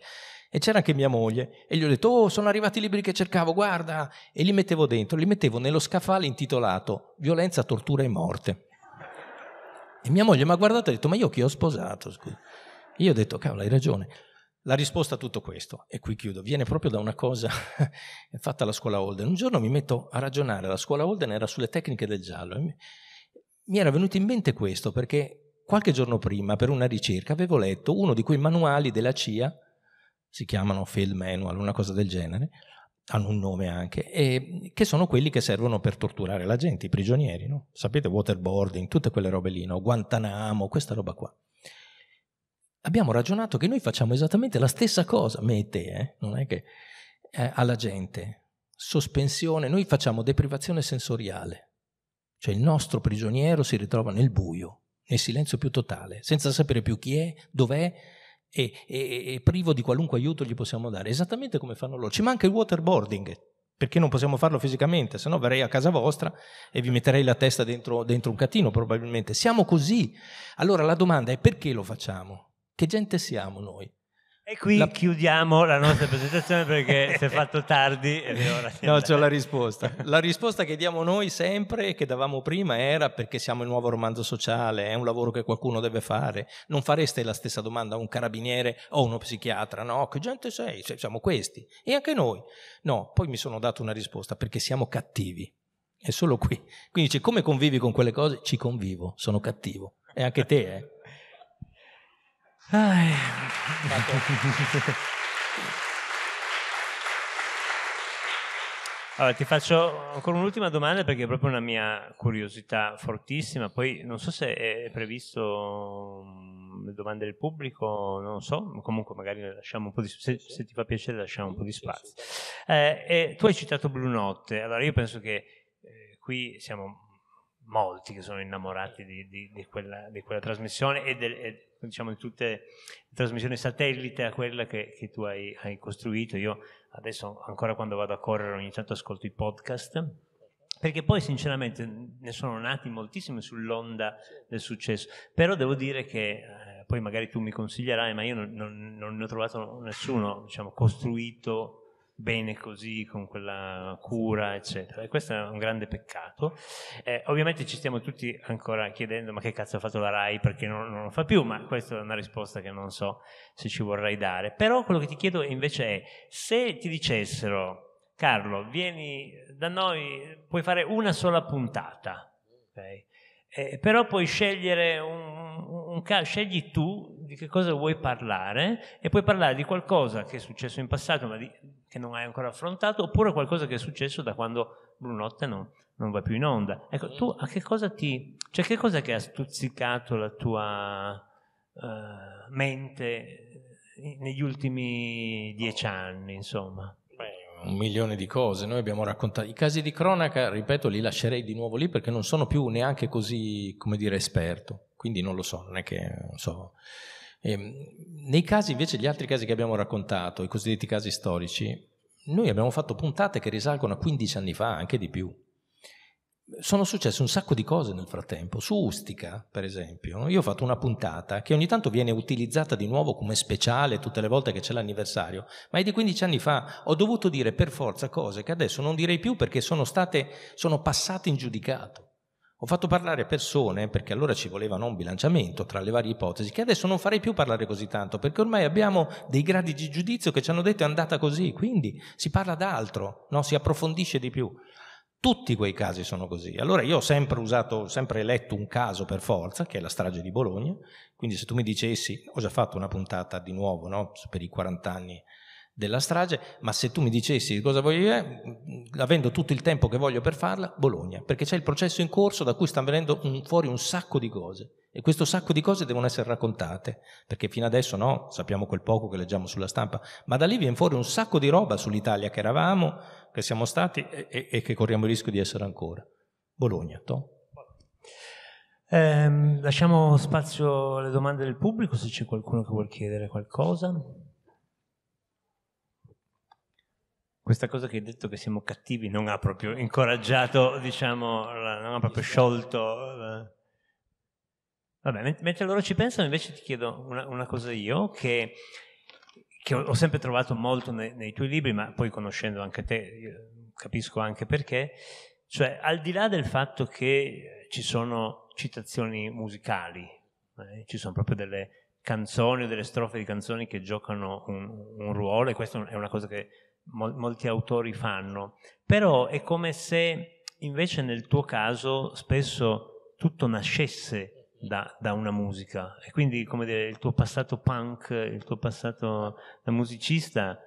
E c'era anche mia moglie e gli ho detto, oh, sono arrivati i libri che cercavo, guarda. E li mettevo dentro, li mettevo nello scaffale intitolato Violenza, tortura e morte. E mia moglie mi ha guardato e ha detto, ma io chi ho sposato? Scusa. Io ho detto, cavolo, hai ragione. La risposta a tutto questo, e qui chiudo, viene proprio da una cosa fatta alla scuola Holden. Un giorno mi metto a ragionare, la scuola Holden era sulle tecniche del giallo. Mi era venuto in mente questo perché qualche giorno prima, per una ricerca, avevo letto uno di quei manuali della CIA, si chiamano Field Manual, una cosa del genere, hanno un nome anche, e che sono quelli che servono per torturare la gente, i prigionieri, no? sapete, waterboarding, tutte quelle robe lì, no? Guantanamo, questa roba qua. Abbiamo ragionato che noi facciamo esattamente la stessa cosa, me e te, eh? non è che eh, alla gente, sospensione, noi facciamo deprivazione sensoriale, cioè il nostro prigioniero si ritrova nel buio, nel silenzio più totale, senza sapere più chi è, dov'è, e, e, e, privo di qualunque aiuto gli possiamo dare, esattamente come fanno loro. Ci manca il waterboarding, perché non possiamo farlo fisicamente, se no verrei a casa vostra e vi metterei la testa dentro, dentro un catino probabilmente. Siamo così. Allora la domanda è perché lo facciamo? Che gente siamo noi? E qui la... chiudiamo la nostra presentazione perché si è fatto tardi. no, c'è la risposta. La risposta che diamo noi sempre e che davamo prima era perché siamo il nuovo romanzo sociale, è un lavoro che qualcuno deve fare. Non fareste la stessa domanda a un carabiniere o a uno psichiatra, no? Che gente sei? Siamo questi. E anche noi. No, poi mi sono dato una risposta perché siamo cattivi. È solo qui. Quindi dice, come convivi con quelle cose? Ci convivo, sono cattivo. E anche te, eh? Ai. Allora, ti faccio ancora un'ultima domanda perché è proprio una mia curiosità fortissima. Poi non so se è previsto mm, le domande del pubblico, non so, comunque magari lasciamo un po' di se, se ti fa piacere lasciamo un po' di spazio. Eh, tu hai citato Blue Notte, allora io penso che eh, qui siamo molti che sono innamorati di, di, di, quella, di quella, trasmissione e, del, e, diciamo di tutte le trasmissioni satellite a quella che, che tu hai, hai, costruito. Io adesso ancora quando vado a correre ogni tanto ascolto i podcast perché poi sinceramente ne sono nati moltissimi sull'onda del successo, però devo dire che eh, poi magari tu mi consiglierai, ma io non, non, non ne ho trovato nessuno diciamo, costruito bene così, con quella cura, eccetera. E questo è un grande peccato. Eh, ovviamente ci stiamo tutti ancora chiedendo ma che cazzo ha fatto la RAI perché non, non, lo fa più, ma questa è una risposta che non so se ci vorrai dare. Però quello che ti chiedo invece è se ti dicessero Carlo, vieni da noi, puoi fare una sola puntata, okay? eh, però puoi scegliere un, un caso, scegli tu di che cosa vuoi parlare e puoi parlare di qualcosa che è successo in passato, ma di, che non hai ancora affrontato, oppure qualcosa che è successo da quando Brunotte non, non va più in onda. Ecco, tu a che cosa ti... cioè che cosa che ha stuzzicato la tua uh, mente eh, negli ultimi dieci anni, insomma? un milione di cose, noi abbiamo raccontato i casi di cronaca, ripeto, li lascerei di nuovo lì perché non sono più neanche così, come dire, esperto, quindi non lo so, non è che non so. Ehm, nei casi invece, gli altri casi che abbiamo raccontato, i cosiddetti casi storici, noi abbiamo fatto puntate che risalgono a 15 anni fa, anche di più. Sono successe un sacco di cose nel frattempo. Su Ustica, per esempio, io ho fatto una puntata che ogni tanto viene utilizzata di nuovo come speciale tutte le volte che c'è l'anniversario, ma è di 15 anni fa. Ho dovuto dire per forza cose che adesso non direi più perché sono, state, sono passate in giudicato. Ho fatto parlare persone, perché allora ci voleva un bilanciamento tra le varie ipotesi, che adesso non farei più parlare così tanto, perché ormai abbiamo dei gradi di giudizio che ci hanno detto è andata così, quindi si parla d'altro, no? si approfondisce di più. Tutti quei casi sono così. Allora io ho sempre usato, sempre letto un caso per forza, che è la strage di Bologna, quindi se tu mi dicessi, ho già fatto una puntata di nuovo no? per i 40 anni della strage, ma se tu mi dicessi cosa voglio dire, avendo tutto il tempo che voglio per farla, Bologna, perché c'è il processo in corso da cui stanno venendo un, fuori un sacco di cose e questo sacco di cose devono essere raccontate, perché fino adesso no, sappiamo quel poco che leggiamo sulla stampa, ma da lì viene fuori un sacco di roba sull'Italia che eravamo, che siamo stati e, e, e che corriamo il rischio di essere ancora. Bologna, Tom. Eh, lasciamo spazio alle domande del pubblico se c'è qualcuno che vuol chiedere qualcosa. Questa cosa che hai detto che siamo cattivi non ha proprio incoraggiato, diciamo, non ha proprio sciolto. Eh. Vabbè, mentre loro ci pensano invece ti chiedo una, una cosa io che, che, ho sempre trovato molto nei, nei, tuoi libri, ma poi conoscendo anche te capisco anche perché, cioè al di là del fatto che ci sono citazioni musicali, eh, ci sono proprio delle canzoni o delle strofe di canzoni che giocano un, un ruolo e questa è una cosa che mol- molti autori fanno, però è come se invece nel tuo caso spesso tutto nascesse da, da una musica e quindi come dire il tuo passato punk, il tuo passato da musicista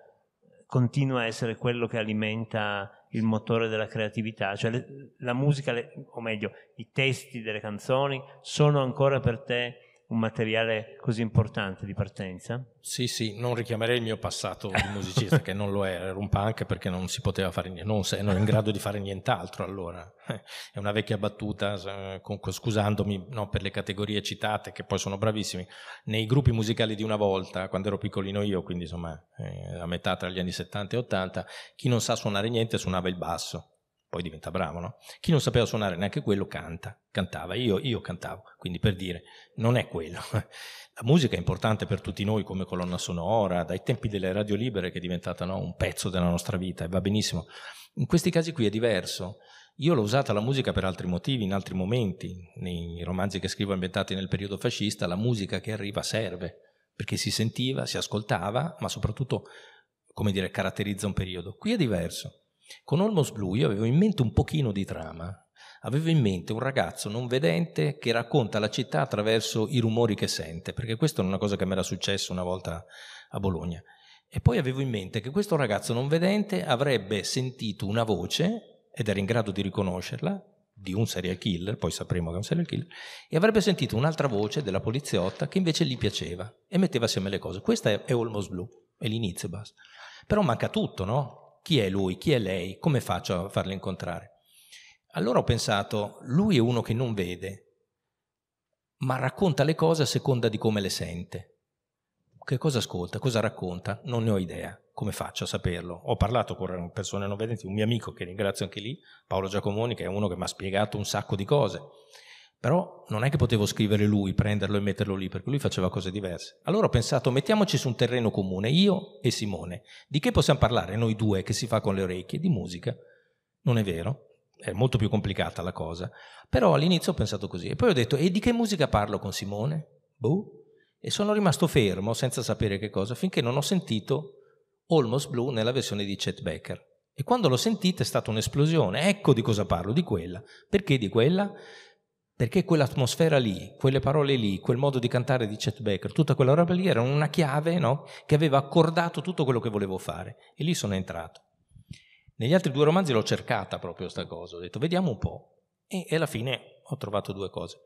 continua a essere quello che alimenta il motore della creatività, cioè le, la musica, le, o meglio, i testi delle canzoni sono ancora per te un materiale così importante di partenza? Sì, sì, non richiamerei il mio passato di musicista, che non lo era, ero un punk perché non si poteva fare niente, non, ero in grado di fare nient'altro allora. È una vecchia battuta, scusandomi no, per le categorie citate, che poi sono bravissimi. Nei gruppi musicali di una volta, quando ero piccolino io, quindi insomma eh, a metà tra gli anni 70 e 80, chi non sa suonare niente suonava il basso poi diventa bravo, no? Chi non sapeva suonare neanche quello canta, cantava, io, io, cantavo, quindi per dire, non è quello. La musica è importante per tutti noi come colonna sonora, dai tempi delle radio libere che è diventata no, un pezzo della nostra vita e va benissimo. In questi casi qui è diverso. Io l'ho usata la musica per altri motivi, in altri momenti, nei romanzi che scrivo ambientati nel periodo fascista, la musica che arriva serve, perché si sentiva, si ascoltava, ma soprattutto, come dire, caratterizza un periodo. Qui è diverso con Almost Blue io avevo in mente un pochino di trama, avevo in mente un ragazzo non vedente che racconta la città attraverso i rumori che sente, perché questa è una cosa che mi era successa una volta a Bologna. E poi avevo in mente che questo ragazzo non vedente avrebbe sentito una voce, ed era in grado di riconoscerla, di un serial killer, poi sapremo che è un serial killer, e avrebbe sentito un'altra voce della poliziotta che invece gli piaceva e metteva assieme le cose. Questa è, Almost Blue, è l'inizio, basta. Però manca tutto, no? chi è lui, chi è lei, come faccio a farla incontrare? Allora ho pensato, lui è uno che non vede, ma racconta le cose a seconda di come le sente. Che cosa ascolta, cosa racconta? Non ne ho idea. Come faccio a saperlo? Ho parlato con persone non vedenti, un mio amico che ringrazio anche lì, Paolo Giacomoni, che è uno che mi ha spiegato un sacco di cose. Però non è che potevo scrivere lui, prenderlo e metterlo lì, perché lui faceva cose diverse. Allora ho pensato, mettiamoci su un terreno comune, io e Simone. Di che possiamo parlare noi due, che si fa con le orecchie? Di musica. Non è vero? È molto più complicata la cosa. Però all'inizio ho pensato così. E poi ho detto, e di che musica parlo con Simone? Boh. E sono rimasto fermo, senza sapere che cosa, finché non ho sentito Almost Blue nella versione di Chet Becker. E quando l'ho sentita è stata un'esplosione. Ecco di cosa parlo, di quella. Perché di quella? perché quell'atmosfera lì, quelle parole lì, quel modo di cantare di Chet Baker, tutta quella roba lì erano una chiave no? che aveva accordato tutto quello che volevo fare e lì sono entrato. Negli altri due romanzi l'ho cercata proprio questa cosa, ho detto vediamo un po' e, e alla fine ho trovato due cose.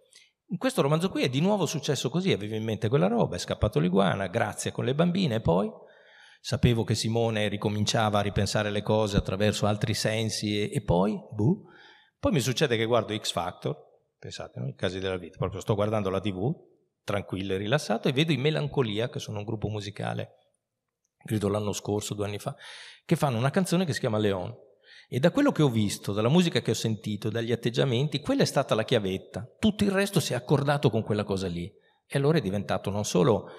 In questo romanzo qui è di nuovo successo così, avevo in mente quella roba, è scappato l'iguana, grazie con le bambine e poi sapevo che Simone ricominciava a ripensare le cose attraverso altri sensi e, e poi, buh, poi mi succede che guardo X Factor Pensate, no? i casi della vita. Proprio sto guardando la TV, tranquillo e rilassato, e vedo i Melancolia, che sono un gruppo musicale, credo l'anno scorso, due anni fa, che fanno una canzone che si chiama Leon. E da quello che ho visto, dalla musica che ho sentito, dagli atteggiamenti, quella è stata la chiavetta. Tutto il resto si è accordato con quella cosa lì. E allora è diventato non solo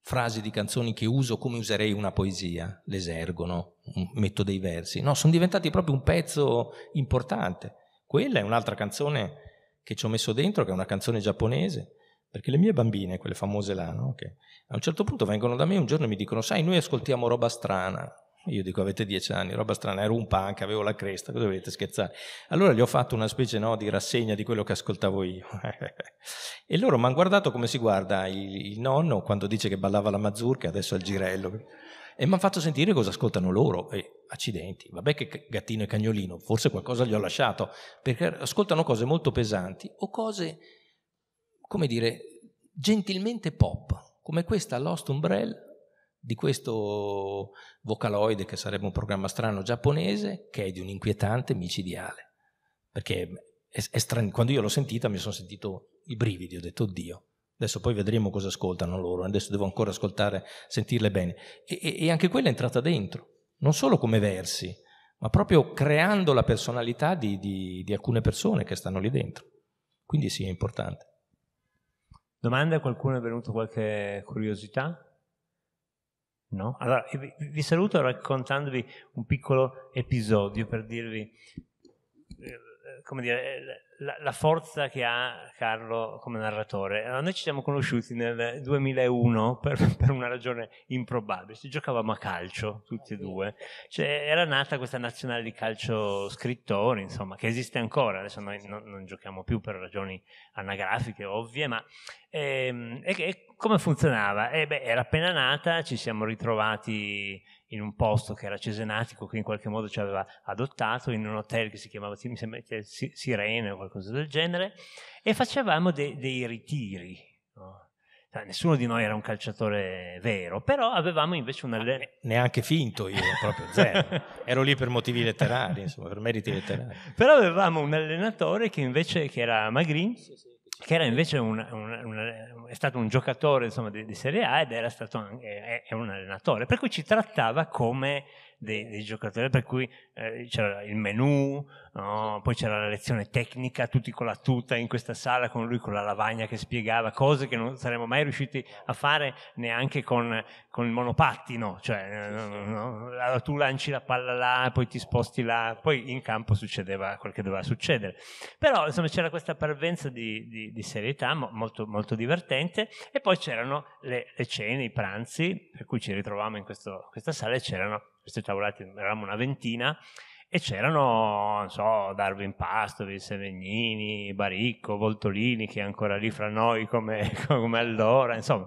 frasi di canzoni che uso come userei una poesia, l'esergono, metto dei versi. No, sono diventati proprio un pezzo importante. Quella è un'altra canzone che ci ho messo dentro, che è una canzone giapponese, perché le mie bambine, quelle famose là, no? che a un certo punto vengono da me un giorno e mi dicono, sai, noi ascoltiamo roba strana. Io dico, avete dieci anni, roba strana, ero un punk, avevo la cresta, cosa volete scherzare? Allora gli ho fatto una specie no, di rassegna di quello che ascoltavo io. e loro mi hanno guardato come si guarda il, il, nonno quando dice che ballava la mazurka, adesso al girello e mi hanno fatto sentire cosa ascoltano loro. E accidenti, vabbè che gattino e cagnolino, forse qualcosa gli ho lasciato, perché ascoltano cose molto pesanti o cose, come dire, gentilmente pop, come questa Lost Umbrella di questo Vocaloid, che sarebbe un programma strano giapponese, che è di un inquietante micidiale. Perché è, è, è quando io l'ho sentita mi sono sentito i brividi, ho detto oddio. Adesso poi vedremo cosa ascoltano loro, adesso devo ancora ascoltare, sentirle bene. E, e anche quella è entrata dentro, non solo come versi, ma proprio creando la personalità di, di, di alcune persone che stanno lì dentro. Quindi sì, è importante. Domande? Qualcuno è venuto qualche curiosità? No? Allora, vi saluto raccontandovi un piccolo episodio per dirvi eh, come dire, la, la, forza che ha Carlo come narratore. Allora, noi ci siamo conosciuti nel 2001 per, per, una ragione improbabile, ci giocavamo a calcio tutti e due, cioè, era nata questa nazionale di calcio scrittori, insomma, che esiste ancora, adesso noi non, non giochiamo più per ragioni anagrafiche ovvie, ma ehm, e, e come funzionava? Eh beh, era appena nata, ci siamo ritrovati in un posto che era cesenatico, che in qualche modo ci aveva adottato, in un hotel che si chiamava mi sembra, Sirene o qualcosa del genere, e facevamo de- dei ritiri. No? Cioè, nessuno di noi era un calciatore vero, però avevamo invece un allenatore. Neanche finto io, proprio zero. Ero lì per motivi letterari, insomma, per meriti letterari. Però avevamo un allenatore che invece che era Magrin, sì, sì che era invece un, un, un, è stato un giocatore insomma, di, di, Serie A ed era stato anche, è, un allenatore, per cui ci trattava come dei, dei giocatori, per cui eh, c'era il menù, no? poi c'era la lezione tecnica, tutti con la tuta in questa sala, con lui con la lavagna che spiegava cose che non saremmo mai riusciti a fare neanche con, con il monopattino, cioè sì, sì. No? tu lanci la palla là, poi ti sposti là, poi in campo succedeva quel che doveva succedere. Però insomma c'era questa parvenza di, di, di serietà molto, molto, divertente e poi c'erano le, le, cene, i pranzi, per cui ci ritrovavamo in questo, questa sala e c'erano queste tavolate, eravamo una ventina e c'erano, non so, Darwin Pastovi, Sevegnini, Baricco, Voltolini, che è ancora lì fra noi come, come allora, insomma.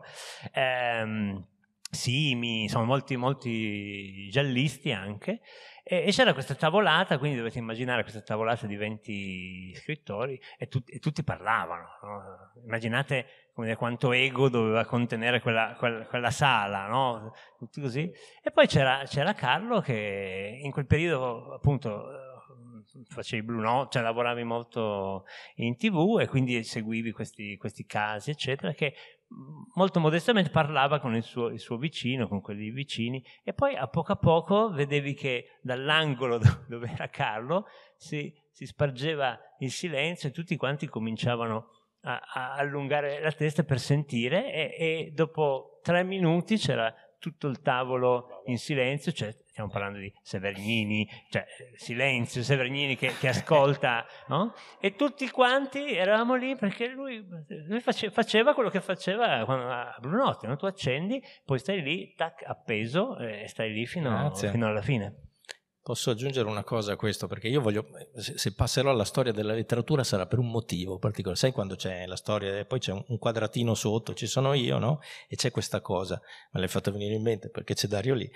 Ehm, Simi, insomma, molti, molti giallisti anche. E, c'era questa tavolata, quindi dovete immaginare questa tavolata di 20 scrittori e, tu, e tutti parlavano. No? Immaginate dire, quanto ego doveva contenere quella, quella, quella sala, no? tutti così. E poi c'era, c'era, Carlo che in quel periodo appunto eh, facevi blu, no? cioè lavoravi molto in tv e quindi seguivi questi, questi casi, eccetera, che molto modestamente parlava con il suo, il suo, vicino, con quelli vicini, e poi a poco a poco vedevi che dall'angolo dove era Carlo si, si spargeva il silenzio e tutti quanti cominciavano a, a allungare la testa per sentire e, e dopo tre minuti c'era tutto il tavolo in silenzio, cioè, stiamo parlando di Severgnini, cioè silenzio, Severgnini che, che ascolta, no? E tutti quanti eravamo lì perché lui, lui face, faceva quello che faceva quando, a Brunotti, no? tu accendi, poi stai lì, tac, appeso e stai lì fino, fino alla fine. Posso aggiungere una cosa a questo, perché io voglio, se passerò alla storia della letteratura sarà per un motivo particolare, sai quando c'è la storia e eh, poi c'è un quadratino sotto, ci sono io, no? E c'è questa cosa, me l'hai fatta venire in mente perché c'è Dario lì.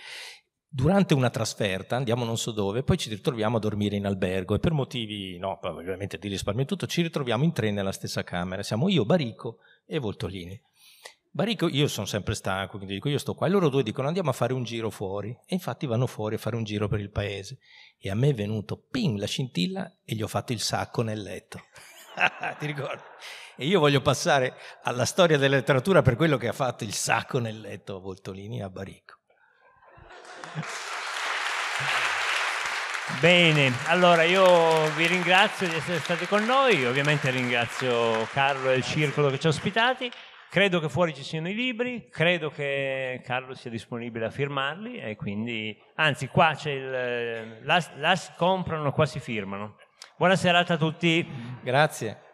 Durante una trasferta andiamo non so dove, poi ci ritroviamo a dormire in albergo e per motivi, no, ovviamente di risparmio tutto, ci ritroviamo in tre nella stessa camera, siamo io, Barico e Voltolini. Barico, io sono sempre stanco, quindi dico io sto qua. E loro due dicono andiamo a fare un giro fuori. E infatti vanno fuori a fare un giro per il paese. E a me è venuto ping la scintilla e gli ho fatto il sacco nel letto. Ti ricordi? E io voglio passare alla storia della letteratura per quello che ha fatto il sacco nel letto a Voltolini e a Barico. Bene, allora io vi ringrazio di essere stati con noi, ovviamente ringrazio Carlo e il circolo che ci ha ospitati. Credo che fuori ci siano i libri, credo che Carlo sia disponibile a firmarli e quindi, anzi qua c'è il, eh, la, là comprano, qua si firmano. Buona serata a tutti. Grazie.